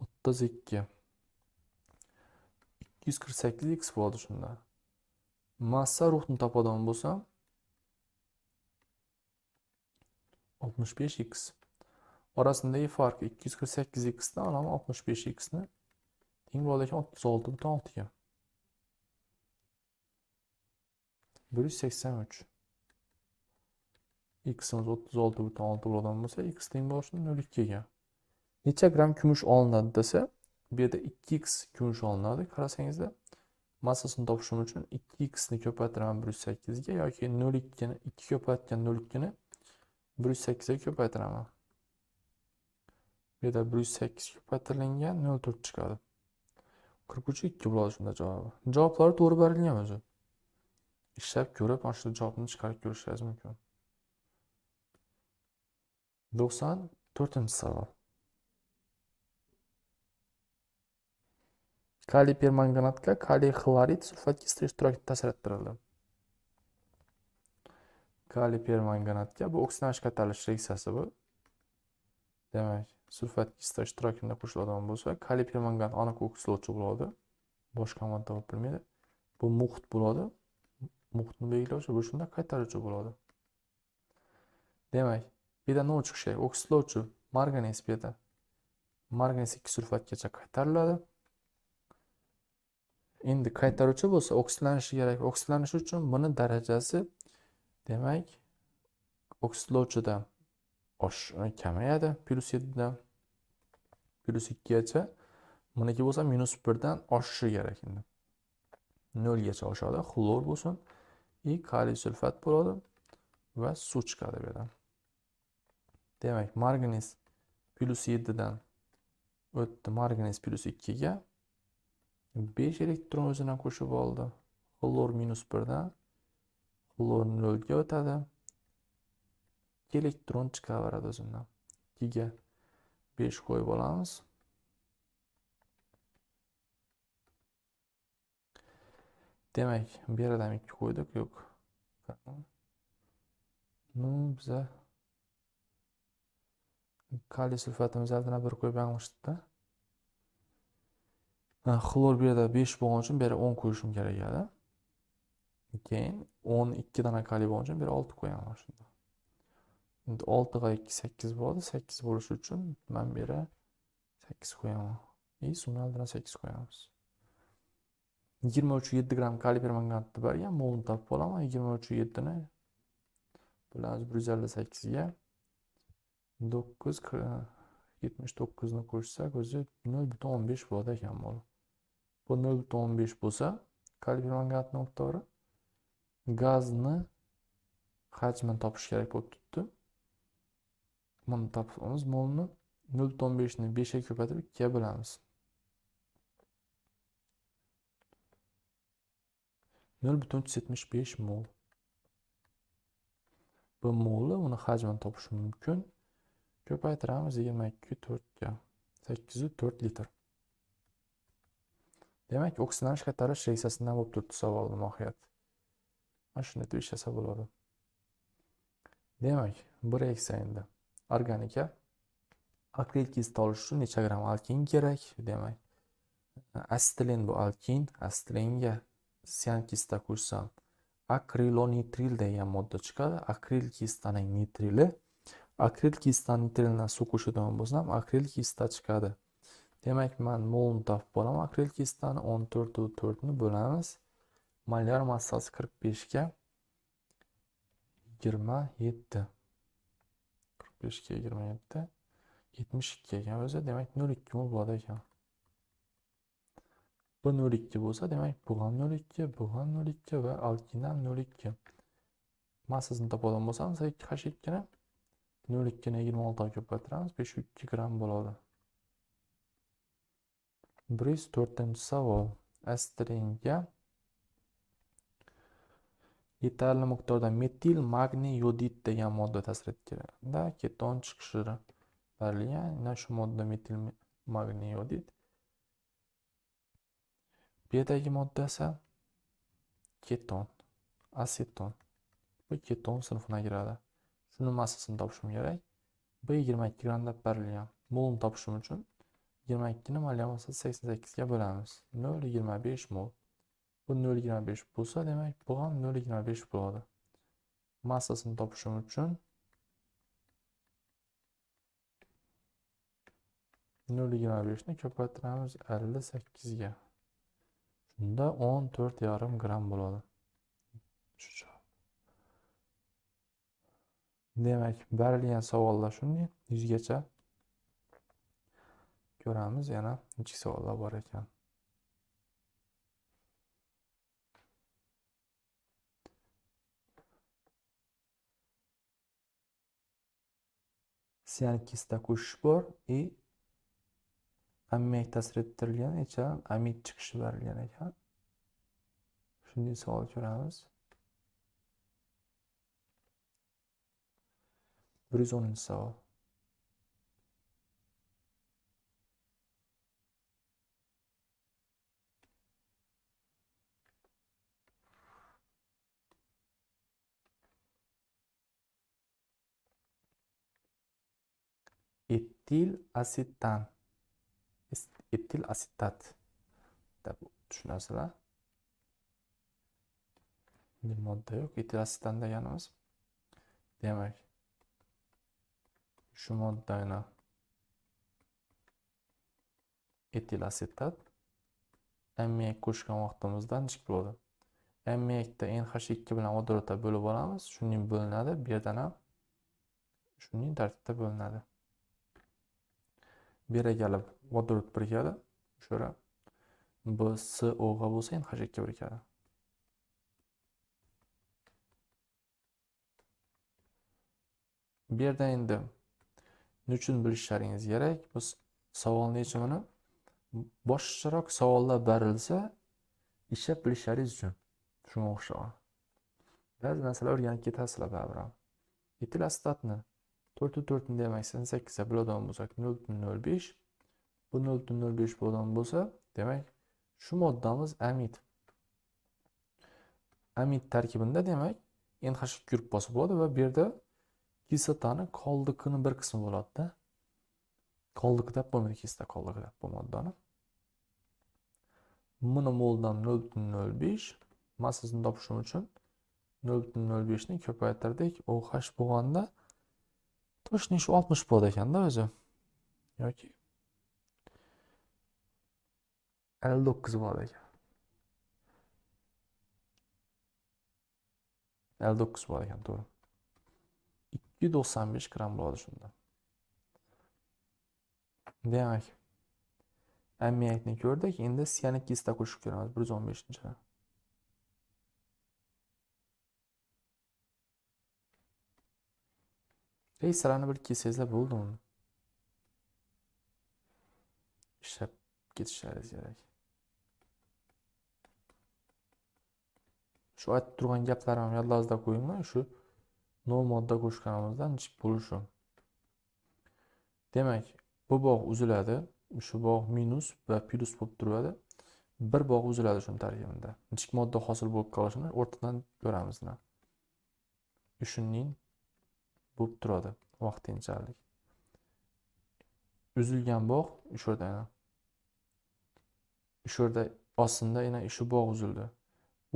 S1: 32 248 x bo'ladi shunda massa ruhni tapadan bo'lsam 65x orasidagi fark 248x dan anavi 65x ni teng bo'ladi ekan 36 butun 6 ga 183 ximiz 36 butun 6 bo'ladigan bo'lsa x teng bo'lishi 0,2 ga necha gram kumush olinadi desə bu yerda 2x kumush olinadi qarasangizda massasini topishim uchun 2xni ko'paytiraman 108 ga yoki 0,2 ni 2 ko'paytgan 0,2 ni bir yuz sakkizga ko'paytiraman bu yerda bir yuz sakkiz ko'paytirilgan nol to'rt chiqadi qirq uch ikki bo'ladi shunda javobi javoblar to'g'ri berilgan o'zi ishlab ko'rib mana shu javobni chiqarib ko'rishingiz mumkin to'qson to'rtinchi savol kaliy permanganatga kaliy xlorid sulfat kislotasi ishtirokida ta'sir ettirildi kali permanganatga bu oksidlanish katalish reaksiyasi bu demak sulfat kislota ishtirokida qo'shiladigan bo'lsa kali permangan aniq oksidlovchi bo'ladi boshqa amal topib bilmaydi bu muhit bo'ladi muhitni belgilovchi bu shunda qaytaruvchi bo'ladi demak bu yerda nima chiqishi kerak oksidlovchi marganez bu yerda marganez ikki sulfatgacha qaytariladi endi qaytaruvchi bo'lsa oksidlanishi kerak oksidlanishi uchun buni darajasi demak oksidlovchida osh kamayadi plyus yettidan plyus ikkigacha buniki bo'lsa minus birdan oshishi kerak endi nolgacha oshadi xlor bo'lsin и kaliy sulfat bo'ladi va suv chiqadi bu yerdan demak marganis plyus yettidan o'tdi marganis plyus ikkiga besh elektron o'zidan qo'shib oldi xlor minus birdan xlor nolga o'tadi elektron chiqaveradi 2 ikkiga besh qo'yib olamiz demak bu yerda ham ikki qo'ydik yo'q ну biza kaliy sulfatimiz aldina bir qo'yib yanglishdik xlor bu yerda besh bo'lgani uchun bu yerga o'n qo'yishim kerak edi keyin o'n ikki dana kali uchun bir 6 olti qo'yaman mana shunda endi oltiga ikki sakkiz bo'ldi sakkiz bo'lishi uchun man bu yerga sakkiz qo'yaman и summal bilan sakkiz qo'yamiz yigirma uch yetti gramm kalipermanganatni bergan molni topib olaman yigirma uch yettini bo'lamiz bir yuz ellik sakkizga to'qqiz yetmish to'qqizni qo'shsak o'zi nol butun o'n besh bo'ladi ekan bu nol butun o'n besh bo'lsa miqdori gazni hajmini topish kerak bo'lib turibdi buni topib olamiz molni nol butun o'n beshni beshga ko'paytirib ikkiga bo'lamiz nol butun uch yuz yetmish besh mol bu molni uni hajmini topish mumkin ko'paytiramiz yigirma ikki to'rtga sakkiz yuz to'rt litr demak oksidlanish qaytarish nima bo'lib turibdi savolni mohiyati mana shuni tekshlasa bo'ladi demak bir eksa endi organika akrilik kislota olish uchun necha gramm alkin kerak demak astilin bu alkin astilenga sian kislota qo'shsam akrilonitril degan modda chiqadi akril kislotaning nitrili akril kislota nitrilini suv qo'shadigan bo'lsam akril kislota chiqadi demak man molni topib olaman akril kislotani o'n to'rtu to'rtni bo'lamiz Malyar massasi 45 ga 27. 45 ga 27. 72 ekan o'zi, demak 0.2 bo'ladi ekan. Bu 0.2 bo'lsa, demak bu ham 0.2, bu ham 0.2 va alkin 0.2. Massasini topadigan bo'lsam, 2 hash 2 ni 0.2 ni 26 ga ko'paytiramiz, 52 gramm bo'ladi. 104-savol. Astringga yetarli miqdorda metil magniy yodid degan modda ta'sir etganda keton chiqishi barilgan yana shu modda metil magniy yodid bu yerdagi modda esa keton aseton bu keton sinfiga kiradi shuni massasini topishim kerak b yigirma ikki gramm deb berilgan molni topishim uchun yigirma ikkini mol massasi sakson sakkizga bo'lamiz nol yigirma besh mol Bu 0.25 bo'lsa, demak, bu ham 0.25 bo'ladi. Massasini topishim uchun 0.25 ni ko'paytiramiz 58 ga. Shunda 14.5 gram bo'ladi. Shu javob. Demak, berilgan savollar shunday 100 gacha ko'ramiz, yana nechta savollar bor ekan. сианкиста qo'shish bor и ammiyak tasir ettirilgan ichida amid chiqishi berilgan ekan shunday savol ko'ramiz 110 savol etil asetan etil asetat deb tushunasizlar modda yo'q etil asetan deganimiz demak shu moddani etil asetat ma qo'shgan e vaqtimizda nechi bo'ldi ma e nh2 bilan vodorodda bo'lib olamiz shuning bo'linadi bu yerdan ham shuning tartibda bo'linadi берегалов водород бригада o'sha bsog'a bo'lsa yana h ikki brigada bu yerda endi nima uchun bilishlaringiz kerak biz savolni yechimini boshqacharoq savollar berilsa ishlab bilishlaringiz uchun shunga o'xshagan ba'zi narsalar o'rganib ketasizlar baribir etil astatni 4 to'rtni demak 8 sakkizda biladigan bo'lsak nol butun bu 0.05 bo'ladigan bo'lsa demak shu moddamiz amid amid tarkibida demak nhga gruppasi bo'ladi va bu yerda kislotani qoldiqini bir qismi bo'ladi-da. qoldiq deb bo'lmaydi kislota qoldiqi deb bu moddani buni moldan 0.05 massasini topish uchun 0.05 ni ko'paytirdik oh bo'lganda Точно еще 60 болады екен да өзі yoki elli to'qqiz bo'ladi ekan elli to'qqiz bo'ladi ekan to'g'ri ikki yuz to'qson besh gramm bo'ladi shunda demak ammiyakni ko'rdik endi siyanikni qo'shib ko'ramiz bir yuz reyslarni bir kelsangizlar bo'ldi uni ishlab ketishlaringiz kerak shu aytib turgan gaplarni ham yodingizda qo'yinglar shu nol modda qo'shganimizda nechi bo'lishi demak bu bog' uziladi shu bog' minus va plyus bo'lib turadi bir bog' uziladi shuni tarkibida nechik modda hosil bo'lib qolishini o'rtadan ko'ramiz shuning bo'lib turadi vaqtinchalik uzilgan bog' o'sha yerda yana o'sha yerda ostinda yana shu bog' uzildi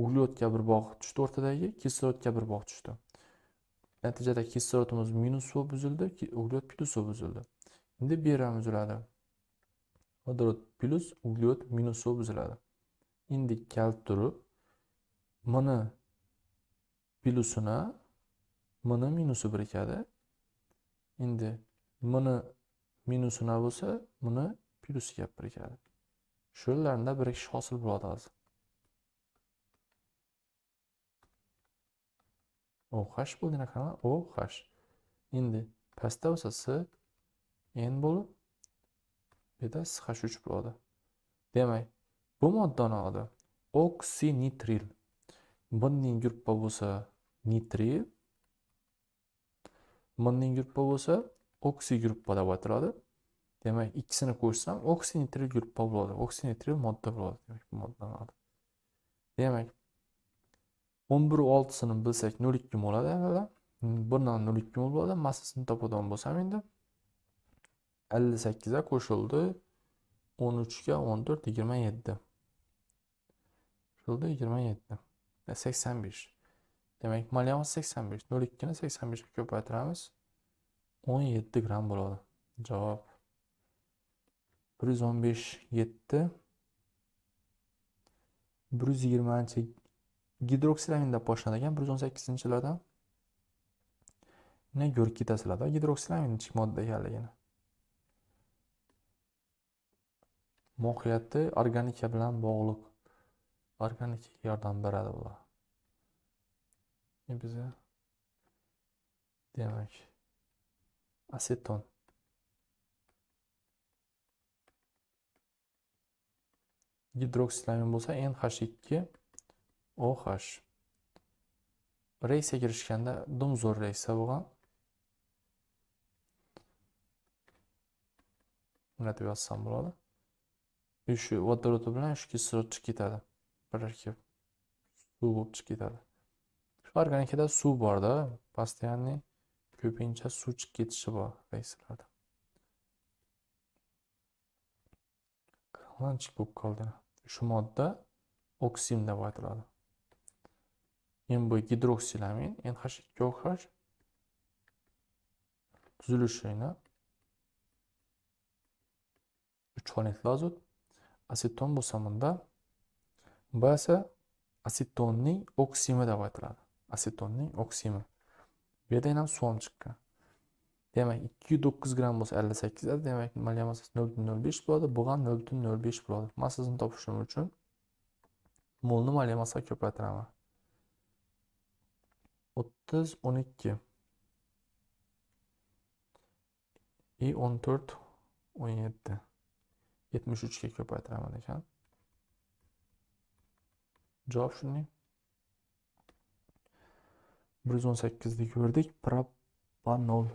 S1: ugled kabi bog' tushdi o'rtadagi kislorod kabi bog' tushdi natijada kislorodimiz minus bo'lib uzildi ugled plyus bo'lib uzildi endi bu ham uziladi vodorod plyus ugled minus bo'lib uziladi endi kal turib mini plyusini mni minusi birikadi endi minus minusini bo'lsa plus plyusiga birikadi shularni birikish hosil bo'ladi hozir oh bu bunaqa oh endi pastda bo'lsa s n bo'lib bu yerda s h uch bo'ladi demak bu moddani oladi oksinitril Buning gruppa bo'lsa nitril mirning gruppa bo'lsa oksi gruppa deb aytiladi demak ikkisini qo'shsam oksinitril gruppa bo'ladi oksinitril modda bo'ladi demak bu demak o'n bir oltisini bilsak nol ikki bo'ladi avvalo birdan nol ikki bo'ladi massasini topadigan bo'lsam endi ellik sakkizga qo'shildi o'n uchga o'n to'rt yigirma yetti qo'shildi yigirma yetti sakson besh Demek maliyamız 85. 0,2'ni 85'e köpətirəmiz. 17 gram buladı. Cavab. 115, 7. 120. Gidroksilamin də başladıqən 118-ci ilədə. Nə gör ki, təsələdə? Gidroksilamin çıxı modda gəldiqənə. Moxiyyəti orqanikə bilən boğuluq. Organik yardan bərədə bu. biza demak aseton gidroksilamin bo'lsa nh 2 oh reysga kirishganda dumzor reysa bo'lgan deb yozsam bo'ladi shu vodorod bilan shu kislorod chiqib ketadi Bir birga suv bo'lib chiqib ketadi shu organikada suv borda постоянный ko'pincha suv chiqib ketishi bor rayslarda klanchik bo'lib qoldi shu modda oksim deb aytiladi mb gidroksilamin nh ikki oh tuzilishini uch valentli azot aseton bo'lsa bunda bu esa asetonning oksimi deb aytiladi asetonning oksimi bu yerda ham so'm chiqqan demak ikki yuz to'qqiz gramm bo'lsa ellik sakkiz demak nimalar 0.05 nol butun nol besh bo'ladi bu ham nol butun nol besh bo'ladi massasini topishim uchun molni malyamasiga ko'paytiraman o'ttiz o'n ikki i o'n to'rt o'n yetti yetmish uchga ko'paytiraman ekan javob shunday 118'de Пропанол.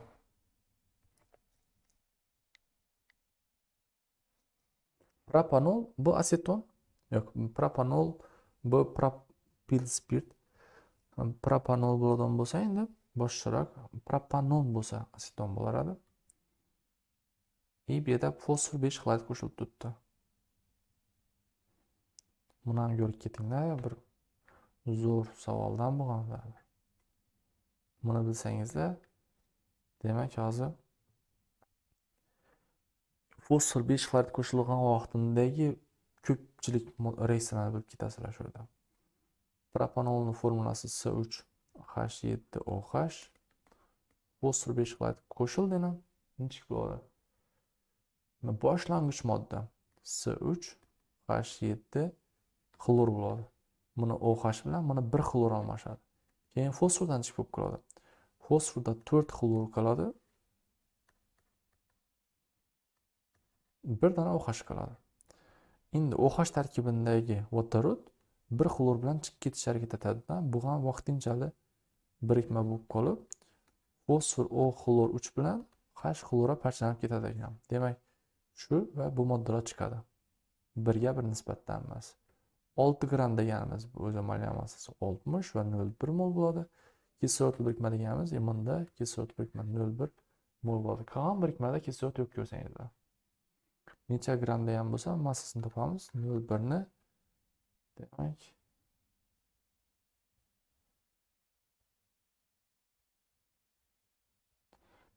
S1: Пропанол Propanol bu aseton. пропанол propanol пропил спирт. spirt. Пропанол болған болса енді бос шырақ пропанон болса асетон болар еді и бұл жерде фосфор 5 хлорид қосылып тұрыпты мұнан көріп кетіңдер бір зор сауалдан бұған бәрібір Bunu bilsenizde. Demek hazır. Fosfor 5 klarit koşuluğun vaxtındaki köpçilik reisinden bir kita sıraşırdı. Propanolun formulası c 3 h 7 oh Fosfor 5 klarit koşuldu. Ne çıkıyor orada? Başlangıç modda c 3 h 7 Xlor bulu. Bunu OH bilen, bunu bir xlor almışlar. Yani fosfordan çıkıp kuralı. fosforda 4 xlor qoladi. Bir dona OH qoladi. Endi OH tarkibindagi vodorod bir xlor bilan chiqib ketish harakat etadi bu ham vaqtinchalik birikma bo'lib qolib, fosfor O xlor 3 bilan H xlora parchalanib ketadi ekan. Demak, shu va bu moddalar chiqadi. 1 ga 1 nisbatda emas. 6 gram deganimiz bu o'zi molekulasi 60 va 0.1 mol bo'ladi. kislorod birikma deganimiz bunda kislorod birikma nol bir mol bo'ladi kalon birikmada kislorod yo'q ko'rsangizlar necha grammda ham bo'lsa massasini topamiz nol birni demak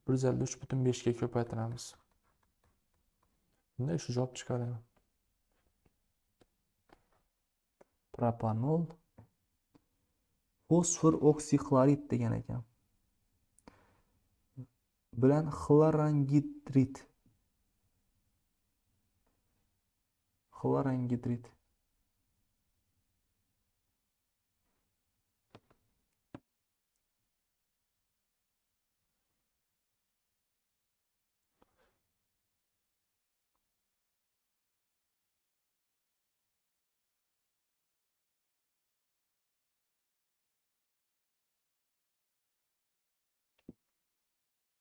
S1: bir yuz ellik uch butun beshga ko'paytiramiz shunda shu javob chiqadi propanol fosfor oksixlorid degan ekan bilan xlorangitrit xlorangitrit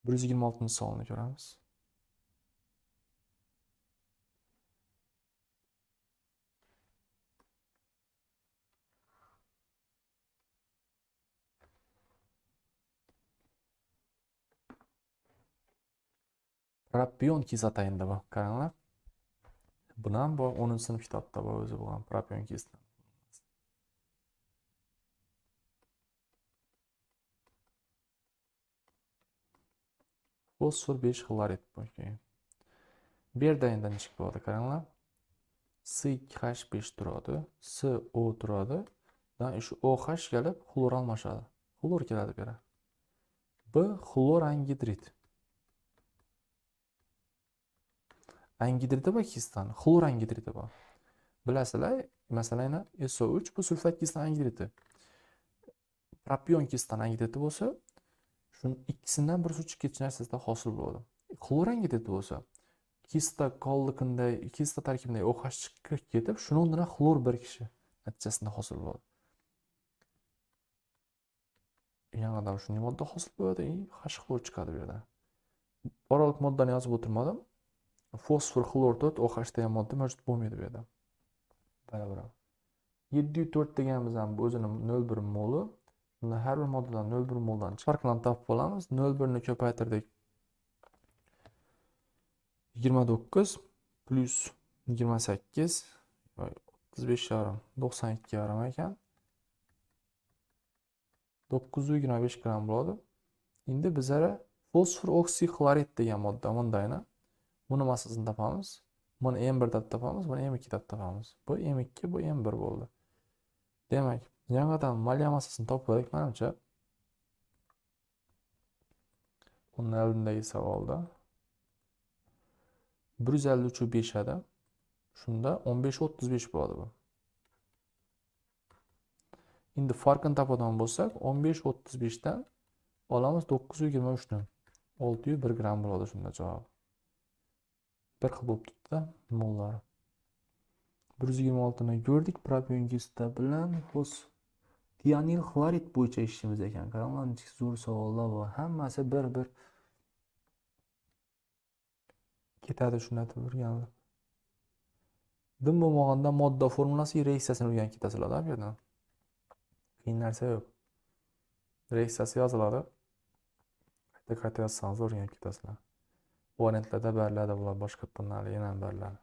S1: bir yuz yigirma oltinchi savolni ko'ramiz propionki затайында bu qaranglar bu ham bu o'ninchi sinf kitobida bu o'zi bu ham propionki Bu фосфор 5 xlorid okay. bu yerda endi nechi bo'ladi qaranglar s 2 h 5 turadi s o turadi dan shu oh kelib xlor almashadi xlor keladi bu yerga b xlor angidrid angidridi bor kistan xlor angidridi bor bilasizlar masalan so 3 bu sulfat kistan angidridi propion kistan angidridi bo'lsa shuni ikkisidan biri suv chiqib ketish narsasida hosil bo'ladi xlorang ketadi bo'lsa kista kollikinda kista tarkibida oh chiqib ketib shuni o'rnida xlor birikishi natijasida hosil bo'ladi yangidan shunday modda hosil bo'ladi и hash xlor chiqadi bu yerdan oraliq moddani yozib o'tirmadim fosfor xlor to'rt oh degan modda mavjud bo'lmaydi bu yerda baravar yetti yu to'rt deganimiz ham o'zini nol bir moli Bunda har bir moddadan 0,1 moldan farqlarni topib olamiz. 0,1 ni ko'paytirdik. 29 plus 28 35 yarim 92 yarim ekan. 925 gram bo'ladi. Endi bizlara fosfor oksixlorid degan modda bundayni. Buni massasini topamiz. Buni M1 deb topamiz, buni M2 deb topamiz. Bu M2, bu M1 bo'ldi. Demak, жаңадан малия массасini topib olaylik manimcha undan oldindagi savolda 153 yuz elli uchu beshada shunda o'n besh bo'ladi bu endi farqni topadigan bo'lsak o'n besh o'ttiz olamiz 923 dan 601 uchni bo'ladi shunda javob bir xil bo'lib turibdida mollar bir yuz ko'rdik propiongiz bilan dianil xlorid bo'yicha ishimiz ekan qaranglar nechi zo'r savollar bor hammasi bir bir ketadi shunaqa o'rganilib dim bo'lmag'anda modda formulasi reaksiyasini o'rganib ketasizlarda bu yerdan qiyin narsa yo'q reaksiyasi yoziladi qayta qayta yozsangiz o'rganib ketasizlar variantlarda beriladi bular boshqa tillarda yana beriladi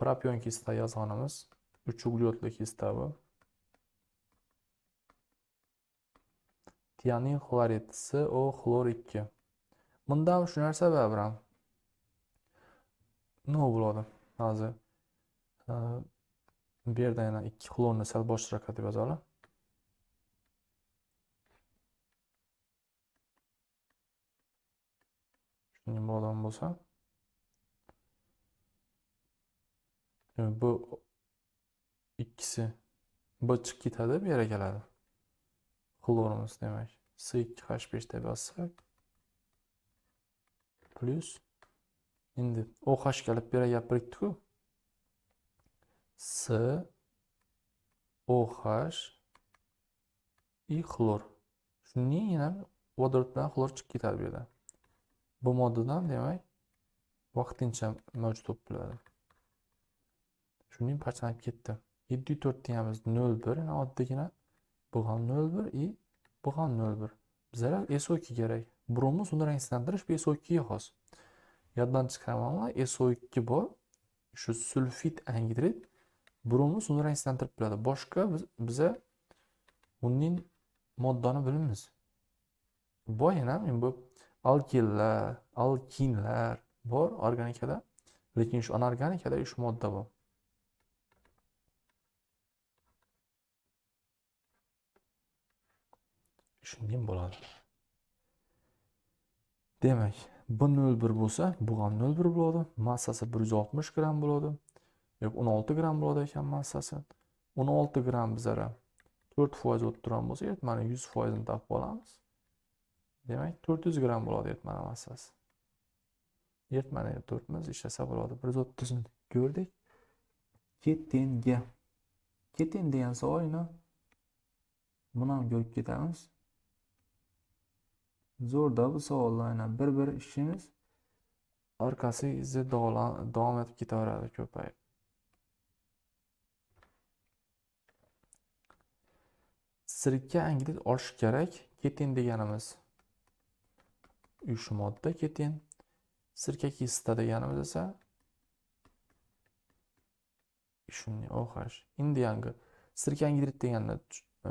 S1: propion kista yozganimiz uch uglyodli kista bu tianin xlorid s o xlor ikki bundan shu narsa baribir nima bo'ladi hozir bu yerda yana ikki xlorni sal boshroq deb yozaman shunday bo'ladigan bo'lsa bu ikkisi b chiqib ketadi bu yerga keladi klorimiz demak c 2 h 5 bossak Плюс. endi OH hashga olib berayap birikdiku s o h i xlor shundan yana vodorod bilan xlor chiqib ketadi bu Бу bu moddadan вақтинча vaqtincha mavjud bo'lib qoladi shundan parchalanib ketdi yetti to'rtda ham biz nol бұған 0,1 и nol 0,1 bizlar SO2 kerak bromni suvni rangsizlantirish bu SO2 ga xos yoddan chiqarmanglar SO2 bor shu sulfit angidrid bromni suvni rangsizlantirib turadi boshqa biza uning moddani bilamiz boyina ham bu alkillar alkinlar bor organikada lekin shu anorganikada shu modda bor tushungan bo'ladi demak bu nol bir bo'lsa bu ham nol bir bo'ladi massasi bir yuz oltmish gramm bo'ladi yo o'n olti gramm bo'ladi ekan massasi o'n olti gramm bizara to'rt foiz o'tib turgan bo'lsa mana yuz foizini topib olamiz demak to'rt yuz gramm bo'ladi eritmani massasi eritmani to'rtmiz ishlasa bo'ladi bir yuz o'ttizni ko'rdik ketenga keten degan savol buni ham ko'rib ketamiz zo'rda bu savollarni bir bir ishimiz orqasi izi davom etib ketaveradi ko'payib sirikka anglik olish kerak ketin deganimiz uyush modda ketin sirka kista deganimiz esa shunday o'xshash endi yangi sirka angidrid deganda e,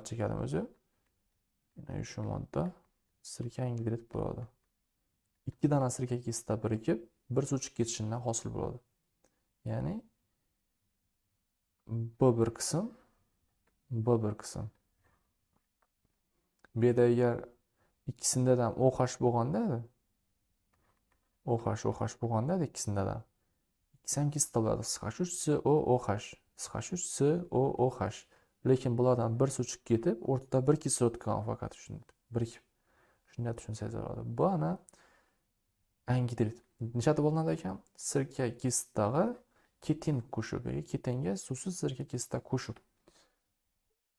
S1: ochganimiz o'zi shu modda sirka angidrid bo'ladi ikki dona sirka kesita birikib bir suv chiqib ketishidan hosil bo'ladi ya'ni b bir qism b bir qism bu yerda agar ikkisida ham o'xash bo'lganda o'xash o'xash bo'lganda ikkisida ham ikkisi ham kesita bo'ladi sqash c o o'xash sqash c o lekin bulardan bir suv chiqib ketib o'rtada bir kislotka faqat shunday birikib shunda tushunsangiz bo'ladi bu ana angidrid nechata bo'linadi ekan sirka kistag'i ketin qo'shib yoki ketinga suvsiz sirka kista qo'shib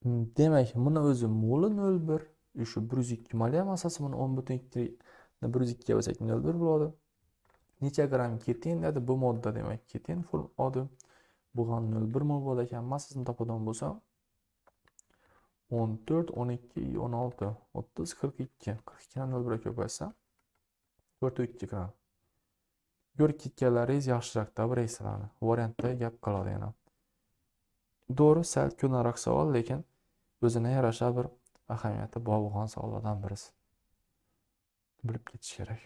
S1: mm, demak buni o'zi moli nol bir shu bir yuz ikki moliyam asasi buni o'n butun ikki bir yuz ikkiga bo'lsak nol bir bo'ladi necha gramm ketin dedi bu modda demak ketin form bu ham nol bir mol bo'ladi ekan massasini sizni topadigan bo'lsam o'n to'rt o'n ikki o'n olti o'ttiz qirq ikki qirq ikkidan nol bilan ko'paysa to'rtu ikki kiradi ko'rib ketganlaringiz yaxshiroq tabraysanani variantda gap qoladi yana to'g'ri sal ko'naroq savol lekin o'zini yarasha bir ahamiyati bo'lgan savollardan birisi bilib ketish kerak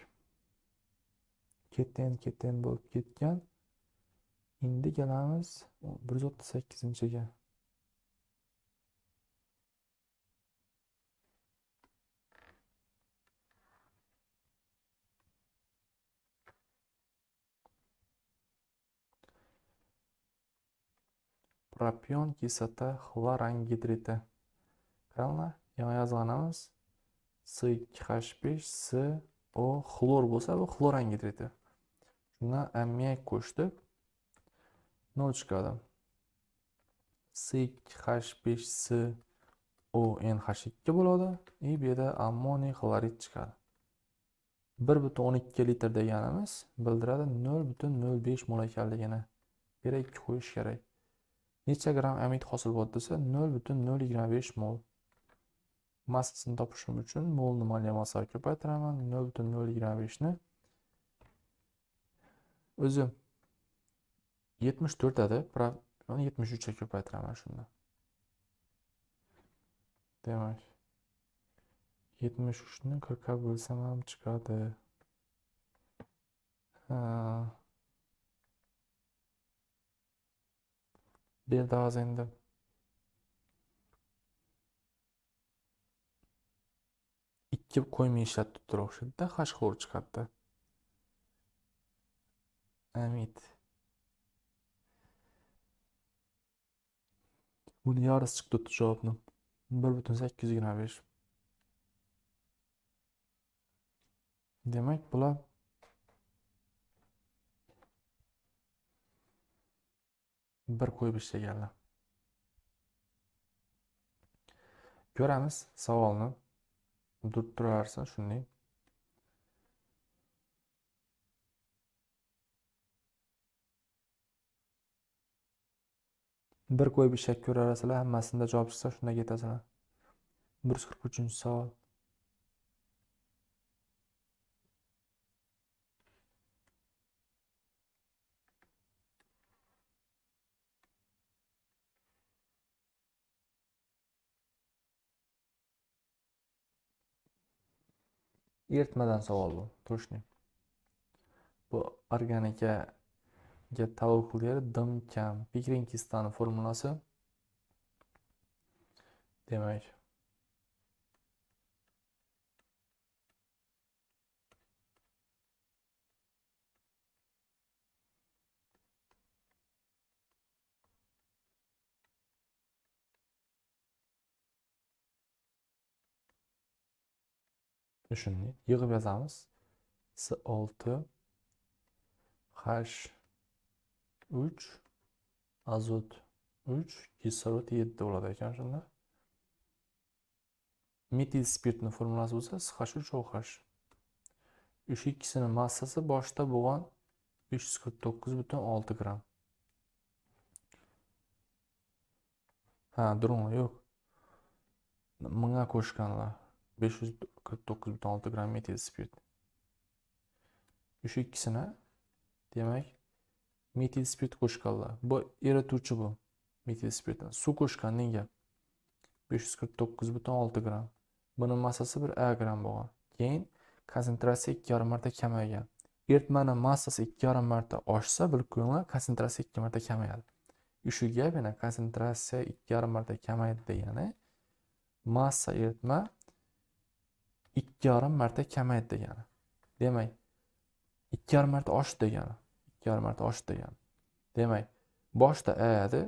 S1: keten keten bo'lib ketgan endi kelamiz bir yuz o'ttiz sakkizinchiga propion kislota xlorangidridi kalni yana yozganimiz c ikki h besh c o xlor bo'lsa bu xlorangidridi shundan ammiak qo'shdik nol chiqadi c ikki h besh c o n h ikki bo'ladi и bu yerda ammoniy xlorid chiqadi bir butun o'n ikki litr deganimiz bildiradi nol butun nol besh mol ekanligini yana qo'yish kerak necha gramm amid hosil bo'ladi desa nol butun nol yigirma besh mol massasini topishim uchun molni massaga ko'paytiraman nol butun nol yigirma beshni o'zi yetmish edi yetmish uchga ko'paytiraman shunda demak yetmish uchni qirqqa bo'lsam ham chiqadi ha دلدار زنده ikki qo'yma ishlatib turavshadida hashxo'r chiqadida amit buni yarisi chiqib turibdi javobni bir butun sakkiz yuz yigirma besh demak bular bir qo'yib ishlaganlar ko'ramiz savolni durib turaversin shunday bir qo'yib ishlab ko'raverasizlar hammasida javob chiqsa shunda ketasizlar bir yuz qirq uchinchi savol eritmadan savol bu точно bu organikaga tavakkul dim kam pikrin formulasi demak üçünü yığıb yazamız. S6 H3 Azot 3 Kisarot 7 oladı ekan şunda. Metil spirtinin formulası olsa S3 OH. 3 ikisinin massası başta boğan 349 bütün 6 gram. Ha, durumu yok. Mına koşkanlar. 549.6 gram metil spirt o'sha ikkisini demak metil spirt qo'shganlar bu erituvchi bu metil spirtni suv koşkan ne besh yuz qirq to'qqiz butun olti gramm buni massasi bir a gramm bo'lgan keyin konsentratsiya ikki yarim marta kamaygan eritmani massasi ikki yarim marta oshsa bilib qo'yinglar konsentratsiya ikki marta kamayadi shu gap yana konsentratsiya ikki yarim marta kamaydi yani. massa eritma ikki yarim marta kamaydi degani demak ikki yarim marta oshdi degani ikki yarim marta oshdi degani demak boshda a edi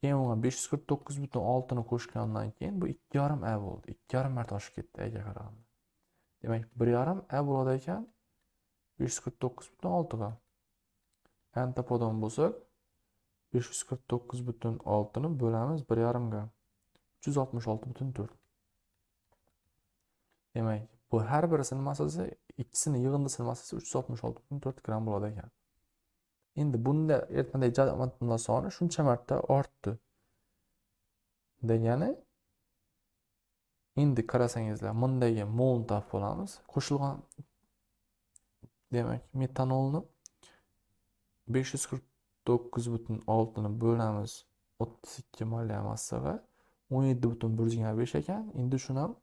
S1: keyin unga besh yuz qirq to'qqiz butun oltini qo'shgandan keyin bu ikki yarim a bo'ldi ikki yarim marta oshib ketdi aga qaraganda demak bir yarim a bo'ladi ekan besh yuz qirq to'qqiz butun oltiga antapodon bo'lsak besh yuz qirq to'qqiz butun oltini bo'lamiz bir yarimga uch yuz oltmish olti butun to'rt demak bu har biri sinma so'zi ikkisini yig'indi sinma so'zi uch yuz oltmish olti butun to'rt gramm bo'ladi ekan endi bunda ertmadagi jadval soni shuncha marta ortdi degani endi qarasangizlar bundagi molni topib olamiz qo'shilgan demak metanolni besh yuz qirq to'qqiz butun oltini bo'lamiz o'ttiz ikki mol massaga o'n yetti butun bir yuz yigirma besh ekan endi shuni ham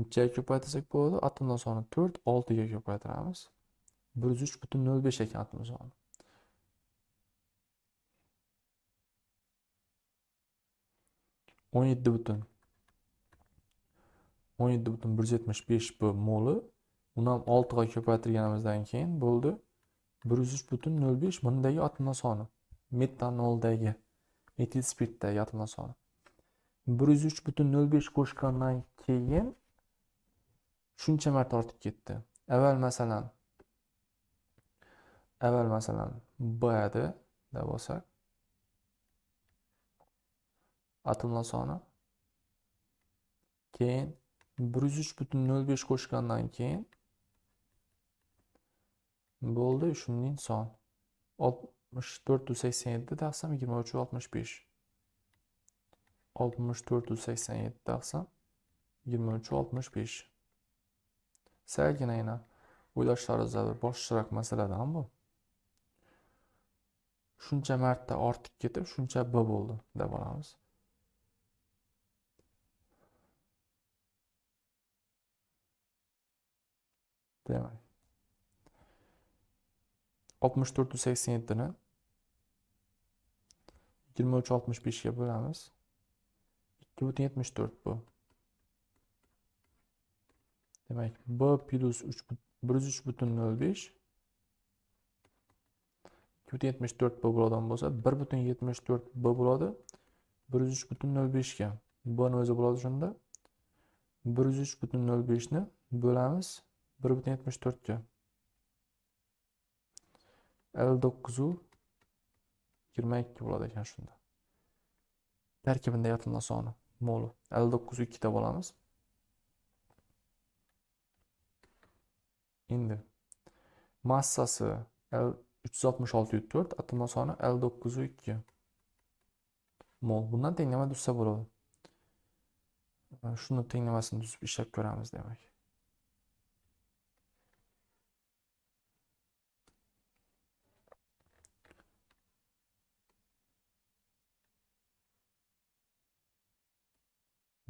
S1: unchaga ko'paytirsak bo'ladi atomlar soni to'rt oltiga ko'paytiramiz bir yuz uch butun nol besh ekan atom soni o'n yetti butun o'n yetti butun bir yuz yetmish besh bu moli uni ham oltiga ko'paytirganimizdan keyin bo'ldi bir yuz uch butun nol besh bundagi atomlar soni metanoldagi metil spirtdagi atomlar soni bir yuz uch butun nol besh qo'shgandan keyin shuncha marta ortib ketdi avval masalan avval masalan b da bo'lsak atomlar soni keyin bir yuz uch butun nol besh qo'shgandan keyin bo'ldi uch ming son oltmish to'rt yuz sakson yetti taqsim yigirma uch oltmish besh oltmish to'rt yuz sakson yetti taqsim yigirma uch oltmish besh ساکنینە بۆدا شارەزەبر bosh shiroq masalada ham bu Şunca marta ortib ketib shuncha b bo'ldi deb olamiz demak oltmish to'rt yuz sakson yettini yigirma uch oltmish bu demak b plyus uch bir yuz uch butun nol besh ikki butun yetmish to'rt b bo'ladigan bo'lsa bir butun yetmish to'rt b bo'ladi bir yuz uch butun nol beshga bni o'zi bo'ladi shunda bir yuz uch butun nol beshni bo'lamiz bir butun yetmish to'rtga u to'qqizu yigirma ikki bo'ladi ekan shunda tarkibida yotma soni mol ellik to'qqizu ikkita bo'lamiz indi. Massası L366.4 atılma soni L9.2 mol. Bundan tenglama düzsə vurulur. Şunun tenglamasını düzüb işləb görəmiz Demek.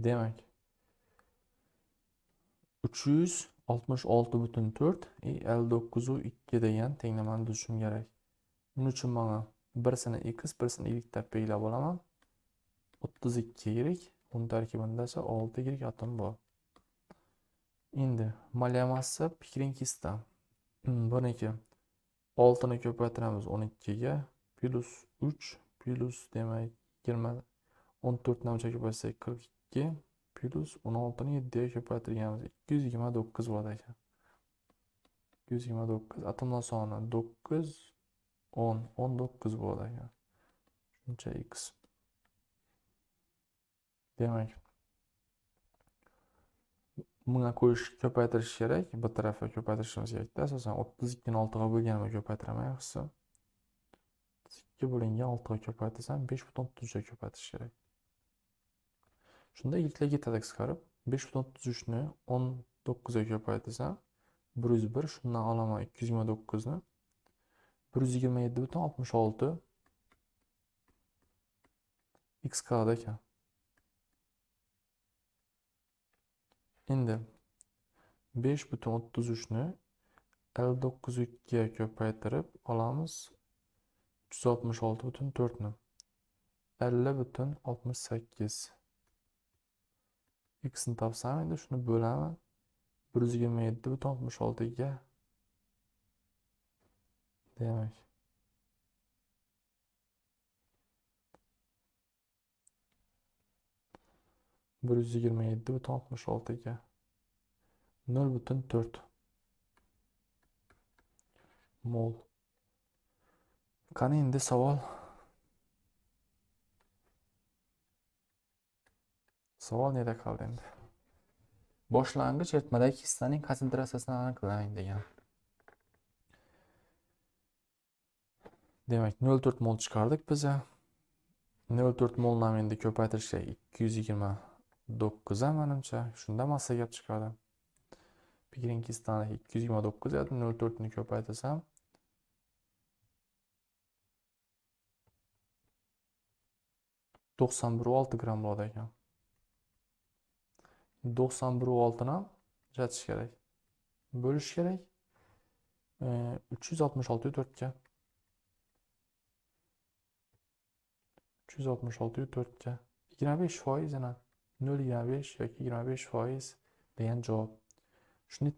S1: Demək 300 oltmish olti butun to'rt и ellik to'qqizu ikki degan tenglamani tuzishim kerak buning uchun mana birsini x birsini y deb belgilab olaman 32 ikki yirik uni tarkibida esa olti yirik atom bor endi malyamassa pikrinkista hmm, buniki oltini ko'paytiramiz o'n ikkiga plyus uch plyus demak 20. 14 to'rtdan uch ko'paytirsak plus 16 ni 7 ko'paytirganimiz 229 bo'ladi ekan 229 atomlar soni 9 10 19 bo'ladi ekan shuncha x demak buni qo'yish ko'paytirish kerak bu tarafi ko'paytirishimiz kerakda asosan 32 ni 6 ga bo'lganini ko'paytiraman yaxshisi 32 bo'lingan 6 ga ko'paytirsam 5 ga ko'paytirish kerak Şunda yiltlik yetada qisqarib 533 bilan 19 uchni o'n 101, ko'paytirsa bir 229 bir shundan olaman ikki yuz yigirma to'qqizni bir yuz yigirma yetti butun oltmish olti x qiladi ekan endi besh bütün o'ttiz uchni xni topsam edi shuni bo'laman bir yuz yigirma yetti butun oltmish oltiga demak bir yuz yigirma yetti butun oltmish oltiga nol butun to'rt mol qani endi savol savol neda qoldi endi boshlang'ich yirtmadagi hissaning konsentratsiyasini aniqlang degan demak nol to'rt mol chiqardik biz nol to'rt molni ham endi ko'paytirishga ikki yuz yigirma to'qqiz manimcha shunda massa gap chiqadi pirinkizdani ikki yuz yigirma to'qqiz nol to'rtni ko'paytirsam to'qson bir olti gramm bo'ladi ekan 91 oltini ham ajratish kerak bo'lish kerak uch ee, yuz oltmish oltiyu to'rtga uch yuz oltmish oltiyu to'rtga yigirma besh foiz yana nol yigirma besh yoki yigirma besh foiz degan javob shunday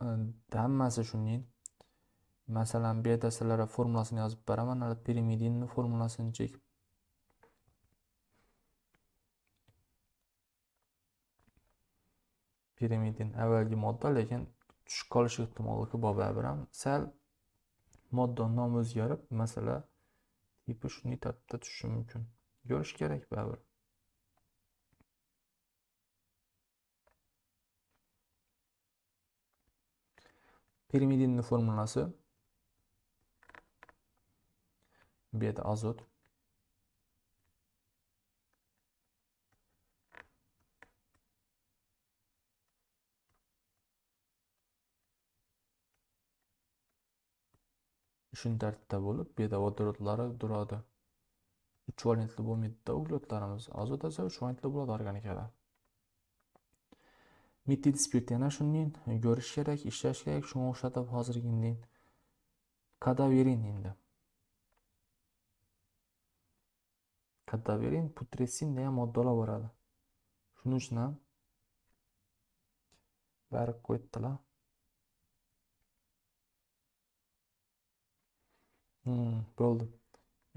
S1: hammasi э, shuningdek masalan bu yerda sizlarga formulasini yozib beraman hali pirimidinni formulasini chekib pirimidin avvalgi modda lekin tushib qolish ehtimoli ko'p baribir ham sal modda nomi o'zgarib masala tipi shunday tartibda tushishi mumkin ko'rish kerak baribir pirimidinni formulasi bu yerda azot shuni tartibda bo'lib bu yerda vodorodlari turadi uch valentli bo'lmaydida uglevodlarimiz azot esa uch valentli bo'ladi organikada Mitti dispyut yana shuningdek ko'rish kerak ishlash kerak shunga o'xshatib hozirgidek kadavering endi kadavering putresinda ham oddalar boradi shuning uchun ham berib qo'yibdilar hmm, bo'ldi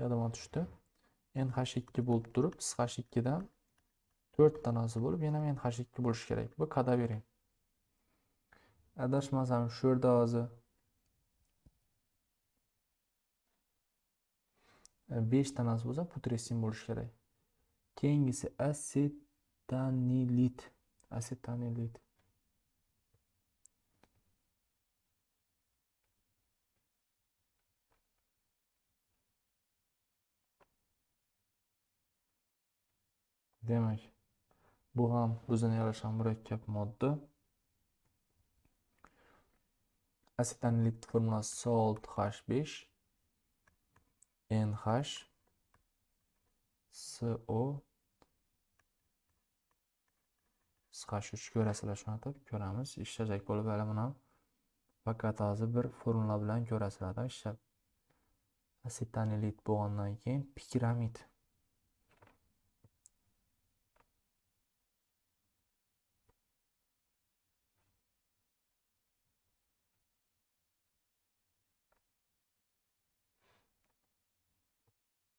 S1: yodimdan tushdi n h ikki bo'lib turib siz h ikkidan to'rtta nozil bo'lib yana men h ikki bo'lishi kerak bu kadavering adashmasam shu yerda hozir e, beshta nozil bo'lsa putresin bo'lishi kerak keyingisi asetanilit asetanilit demak bu ham o'zini yarasha murakkab modda. Asetan lipt formulasi salt H5 NH CO H3 ko'rasizlar shuni atab ko'ramiz. Ishlajak bo'lib hali buni faqat hozir bir formula bilan ko'rasizlar ishlab. Asetanilit bo'lgandan keyin piramid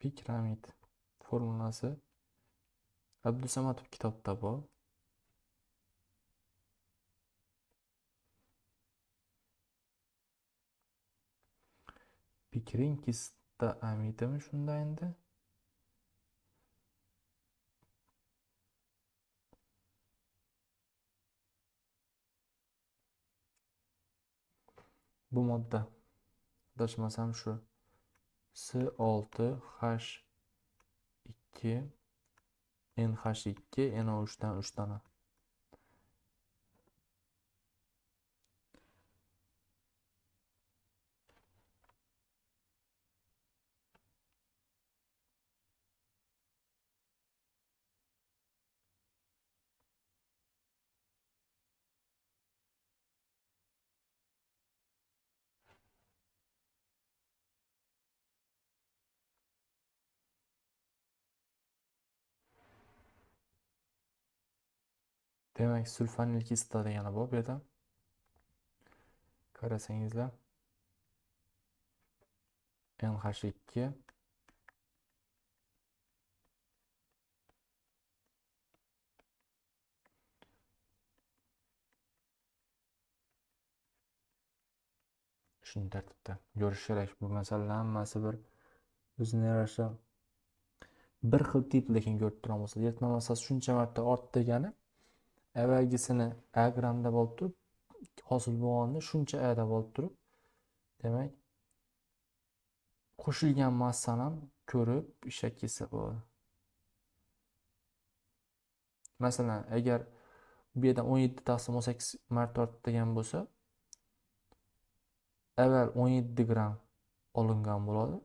S1: Pikramid formulasi Abdusamatov kitobda bor. Pikiring kista amidimi shunda endi? Bu modda adashmasam şu S6 H2 NH2 NO3'dan 3 dana. demak sulfanil kislota degani bor bu yerda qarasangizlar nh ikki shuni tartibda ko'rish kerak bu masalalar hammasi bir o'zini yarasha bir xil tip lekin ko'rib turamiz yetma masalasi shuncha marta ort degani avvalgisini a gramda bo'lib turib hosil bo'lganini shuncha a deb olib turib demak qo'shilgan massani ham ko'rib ishlab ketsa bo'ladi masalan agar bu yerdan o'n yetti taqsim o'n sakkiz marta tortdi degan bo'lsa avval o'n yetti gramm olingan bo'ladi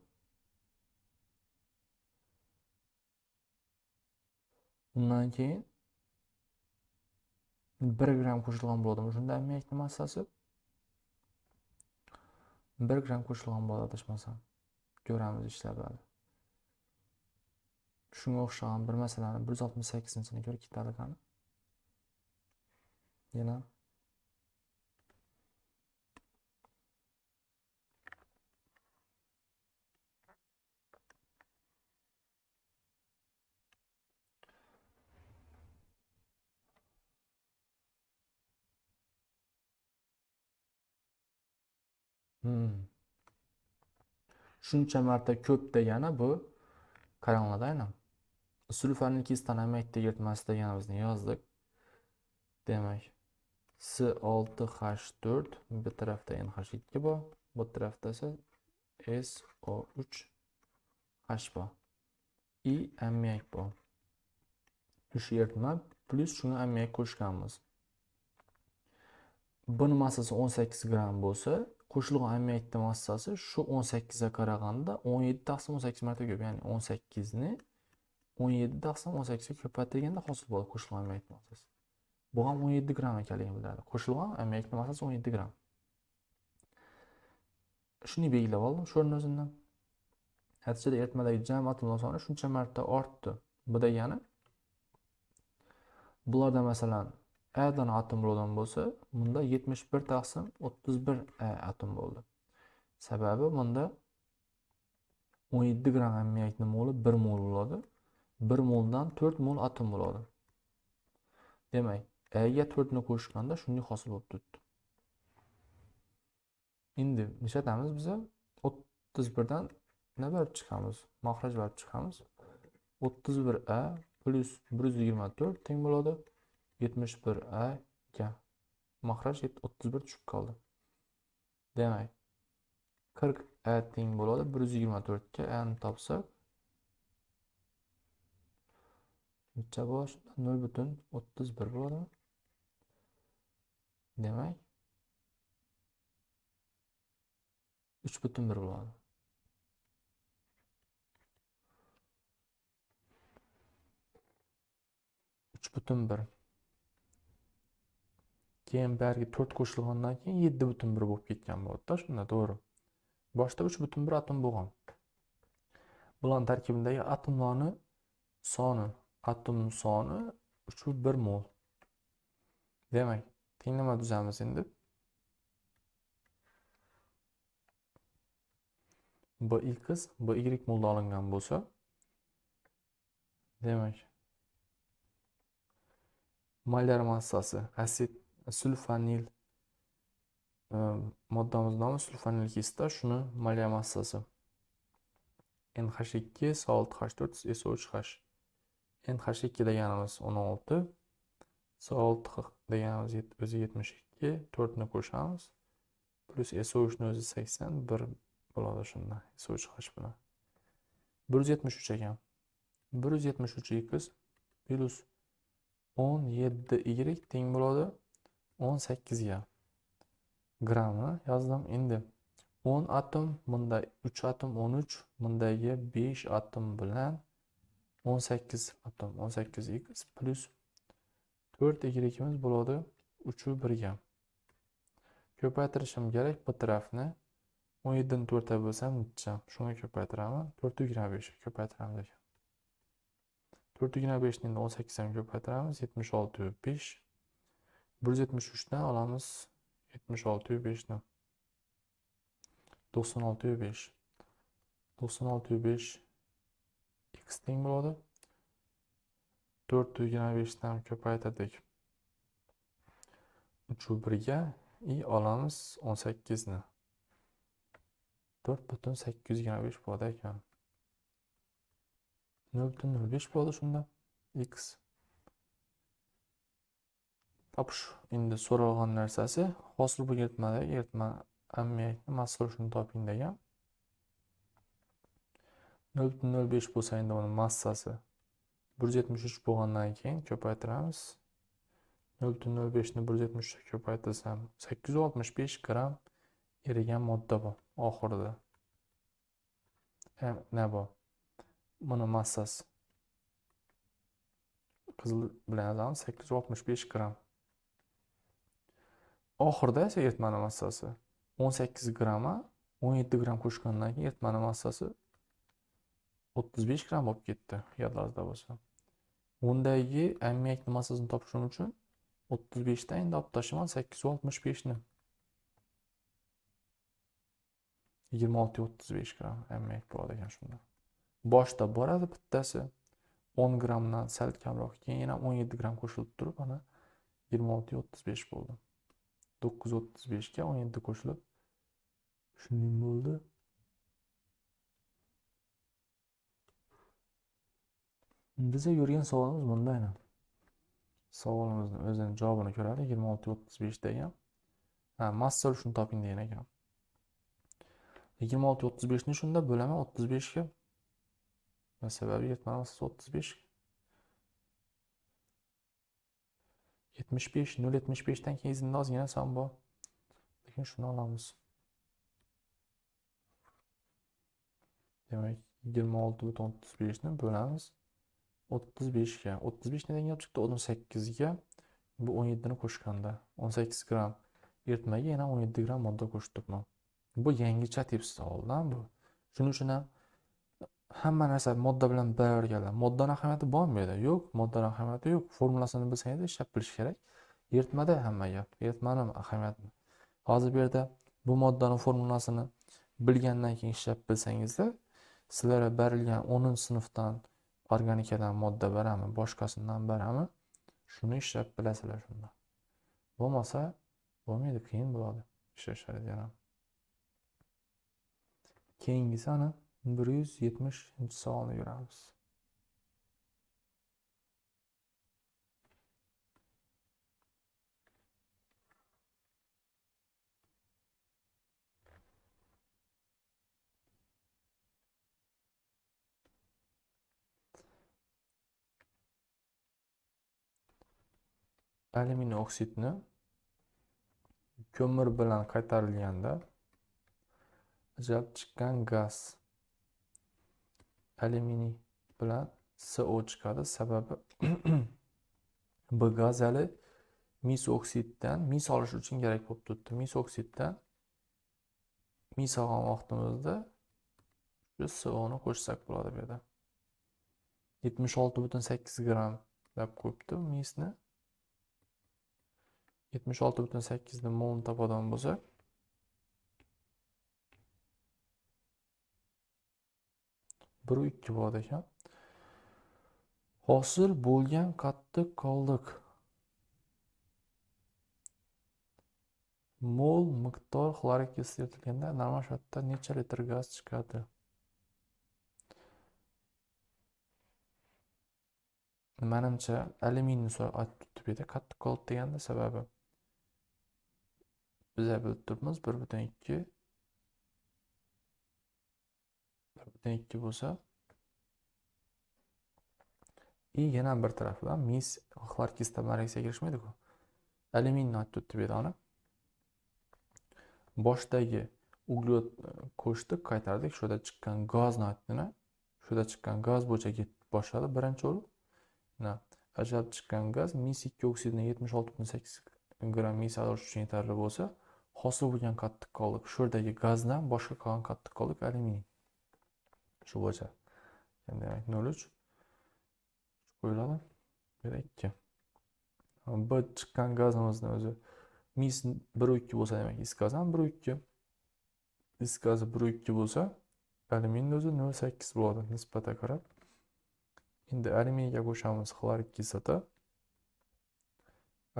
S1: undan keyin 1 gram qo'shilgan bo'ladi shunda ammiak massasi 1 gram qo'shilgan bo'ladi adashmasam ko'ramiz ishlab shunga o'xshagan bir masalani bir yuz oltmish sakkizinchisini ko'rib yana Hmm. shuncha marta ko'p degani bu qaranglar aynan usul farnikiz tanamak tegirtmasi deganimizni yozdik demak s olti h to'rt bir tarafda nh ikki bor bu tarafda esa so uch h bor i ammiak bor shu yirtma plyus shuni ammiak qo'shganmiz bu nimasi o'n sakkiz gramm bo'lsa qo'shilg'i ahamiyatli massasi shu 18 ga qaraganda 17 taqsim 18 marta ko'p ya'ni 18 ni 17 taqsim 18 ga ko'paytirganda hosil bo'ladi qo'shilgan ahamiyatli massasi bu ham 17 gramm ekanligini bildiradi qo'shilgan ahamiyatli massasi 17 gramm shuni belgilab oldim shu o'rni o'zimdan natijada eritmadagi jami atomlar soni shuncha marta ortdi bu degani bularda masalan adan atom bo'lgan bo'lsa bunda 71 taqsim 31 a e, atom bo'ldi sababi bunda 17 gramm ammiyak nima 1 mol bo'ladi 1 moldan 4 mol atom bo'ladi demak A ga 4 ni qo'shganda shunday hosil bo'lib turibdi endi nishatamiz biz 31 dan nima berib chiqamiz maxraj berib chiqamiz 31 a plus 124 teng bo'ladi 71 a ga mahraj o'ttiz bir tushib qoldi demak 40 a teng bo'ladi 124 ga yigirma ani topsak necha bor nol butun o'ttiz bo'ladimi demak uch butun bir bo'ladi uch butun bir keyin bargi to'rt qo'shilgandan keyin yetti butun bir bo'lib ketgan bo'ladida shunda to'g'ri boshida uch butun bir atom bo'lgan bularni tarkibidagi atomlarni soni atom soni uch bir mol demak tenglama tuzamiz endi b x b y molda olingan bo'lsa demak molyar massasi asid sulfanil e, moddamız nomi sulfanil kislota shuni moliya massasi nh2 so6h4 so3h nh2 deganimiz 16 so6 deganimiz o'zi 72 4ni qo'shamiz plus so3ni o'zi 81 bo'ladi shunda so3h bilan 173 ekan 173 x plus 17 y teng bo'ladi 18 ya gramı yazdım indi 10 atom bunda 3 atom 13 bundaki 5 atom bilen 18 atom 18 x plus 4 y'imiz buladı 3'ü 1 ya köpətirişim gerek bu tarafını 17'nin 4'e bölsem gideceğim şuna köpətirəmi 4'ü 25 köpətirəm 4'ü 25'nin 18'e köpətirəmiz 76'ü 5 bir dan olamiz 76.5 oltiyu 96.5 96.5 x teng bo'ladi to'rt yigirma beshdan ko'paytirdik uchu birga i olamiz o'n sakkizni to'rt butun sakkiz yuz yigirma besh bo'ladi ekan nol butun nol besh bo'ladi shunda x topish endi so'ralgan narsasi hosil bo'lyaptimada ertma ammiyatni mas'ul shuni toping degan nol butun nol besh bo'lsa endi uni massasi bir yuz yetmish uch bo'lgandan keyin ko'paytiramiz nol butun nol beshni bir yuz yetmish uchga ko'paytirsam sakkiz yuz oltmish besh gramm erigan modda bor oxirida na bor buni massasi qizil bilan yozamiz sakkiz yuz oltmish besh gramm oxirida esa eritmani massasi o'n sakkiz gramma o'n yetti gramm qo'shgandan keyin eritmani massasi o'ttiz besh gramm bo'lib ketdi yodlaringizda bo'lsa undagi ammiyakni massasini topishim uchun o'ttiz beshdan endi olib tashlayman sakkiz yuz oltmish beshni yigirma oltiga o'ttiz besh gramm ammiyat bo'ladi ekan shunda boshda boradi bittasi o'n grammdan sal kamroq keyin yana o'n yetti gramm qo'shilib turib mana yigirma oltiga o'ttiz besh bo'ldi to'qqiz yuz o'ttiz beshga o'n yetti qo'shilib shunday ming bo'ldi biza yurgan savolimiz bunda aynan savolimizni o'zini javobini ko'radi yigirma oltiga o'ttiz besh degan ha massa ulushini toping degan ekan yigirma oltiga o'ttiz beshni shunda bo'laman o'ttiz beshga sababi yetmasa o'ttiz besh 75 075 dan keyin iznimda ozgina son bor lekin shuni olamiz demak yigirma olti butun o'ttiz beshni bo'lamiz o'ttiz beshga o'ttiz besh nimadan kelib chiqdi o'n sakkizga bu o'n yettini qo'shganda o'n sakkiz gramm eritmaga yana o'n yetti gramm modda qo'shib turibman bu yangicha tepsi stoldan bu shuning uchun ham hamma narsa modda bilan birgalar moddani ahamiyati bormi bu yo'q moddani ahamiyati yo'q formulasini bilsangiz ishlab bilish kerak yirtmada hamma gap yirtmani ahamiyati hozir bu yerda bu moddani formulasini bilgandan keyin ishlab bilsangizda sizlarga berilgan o'ninchi sinfdan organikadan modda berami boshqasidan berami shuni ishlab bilasizlar shunda bo'lmasa bo'lmaydi qiyin bo'ladi ishlash keyingisi ana bir yuz yetmishinchi savolni yuramiz alyumin oksidni ko'mir bilan qaytarilganda ajralib chiqqan gaz alyuminiy bilan so chiqadi sababi b gazali mis oksiddan mis olish uchun kerak bo'lib turibdi mis oksiddan mis olgan vaqtimizda shu soni qo'shsak bo'ladi bu yerda yetmish olti butun sakkiz gramm deb qo'yibdi misni yetmish olti butun sakkizni molni topadigan bo'lsak bir ikki bor ekan hosil bo'lgan qattiq qoldiq mol miqdor xlorik kislota ishlatilganda namoshatda necha litr gaz chiqadi manimcha alyuminiyni aytib turib edi qattiq qoldiq deganda sababi biza bilib turibmiz bir butun ikki birdan ikki bo'lsa и yana bir taraf bilan mis xlarkis reaksiyaga kirishmaydiku eliminat tutdi bu yerani boshdagi uglot e, qo'shdi qaytardik shu yerda chiqqan gaz natini shu yerda chiqqan gaz bo'yicha ketib boshladi birinchi bo'lib ajralib chiqqan gaz mis ikki oksidni yetmish olti butun sakkiz gramm mis ajralish uchun yetarli bo'lsa hosil bo'lgan qoldiq shu yerdagi gazdan boshqa qolgan qoldiq alyuminiy shu bo'yicha demak nol uch qo'yiladi bu ikki b chiqqan gazimizni o'zi mis bir ikki bo'lsa demak is gaz ham bir ikki is gazi bir ikki bo'lsa alyuminni o'zi nol sakkiz bo'ladi nisbatga qarab endi alyuminga qo'shamiz xlorid kislota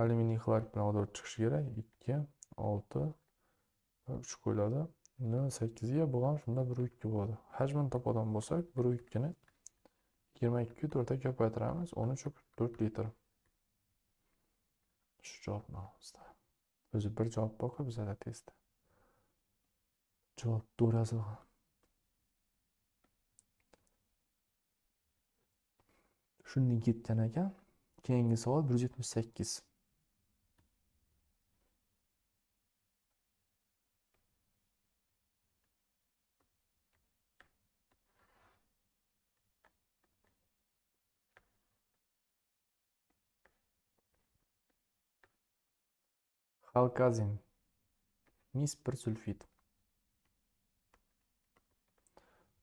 S1: alyuminiy xlorid bilan o'ldirib chiqishi kerak ikki olti uch qo'yiladi uni sakkizga bo'lg'am shunda bir ikki bo'ladi hajmini topadigan bo'lsak bir ikkini yigirma ikki to'rtga ko'paytiramiz o'n uch to'rt litr shu javobnomizda o'zi bir javob borku bizada testda javob to'rasi shunday ketgan ekan keyingi savol bir yuz yetmish sakkiz Halkazin. Mispersulfit.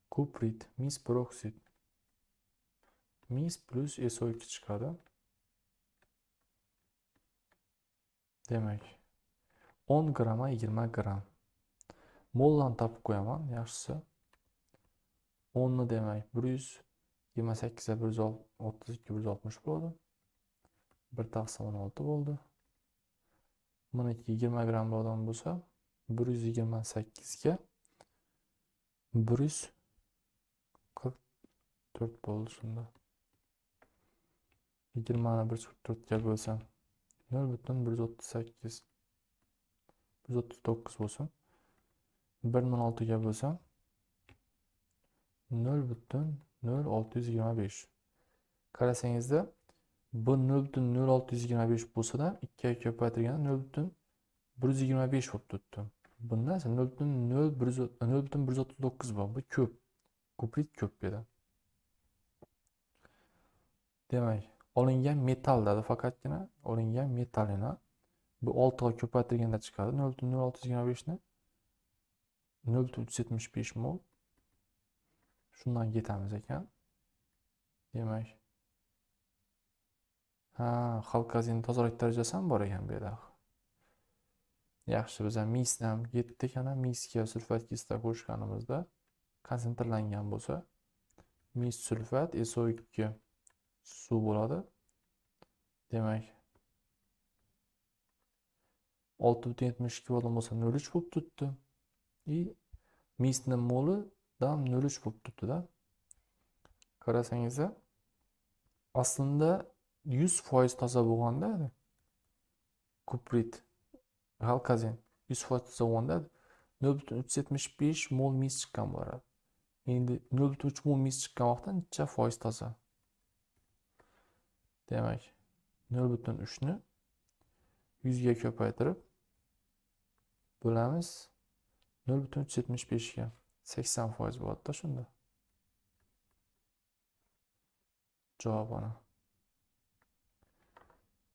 S1: Kuprit, misperoksid. Mis plus SO2 chiqadi. Demak, 10 gramm 20 gramm. Mollan topib qo'yaman, yaxshisi. 10 ni demak 128 28 ga 132 160 bo'ladi. 1 taqsim 16 bo'ldi. mana 20 gram bodom bo'lsa 128 ga 144 bo'ldi shunda 20 ni 144 ga bo'lsa 0.138 139 bo'lsin 1006 ga bo'lsa 0.0625 butun qarasangizda bu 0.0625 butun nol olti yuz yigirma besh bo'lsadan ko'paytirganda nol bo'lib turibdi bunda esa nol butun bor bu ko'p ko'plik ko'p dedi demak olingan metal dedi faqatgina olingan metallini bu 6 ga ko'paytirganda chiqadi 0.0625 ni. 0.375 mol shundan yetamiz ekan demak ha xalq gazini tozalik darajasi ham bor ekan bu yerda yaxshi biz ham misni ham yetti kana misga sulfat kislota qo'shganimizda konsentrlangan bo'lsa mis sulfat so ikki suv bo'ladi demak olti butun yetmish ikki bo'lgan bo'lsa nol uch bo'lib turibdi и misni molidan nol uch bo'lib turibdida qarasangiz aslida yuz foiz toza bo'lganda kuprit g'alkazen yuz foiz toza bo'lganda nol butun uch yuz yetmish besh mol mis chiqqan bo'ladi endi nol butun uch mol mis chiqqan vaqtda necha foiz toza demak nol butun uchni yuzga ko'paytirib bo'lamiz nol butun uch yuz yetmish beshga sakson foiz bo'ladida shunda javob ana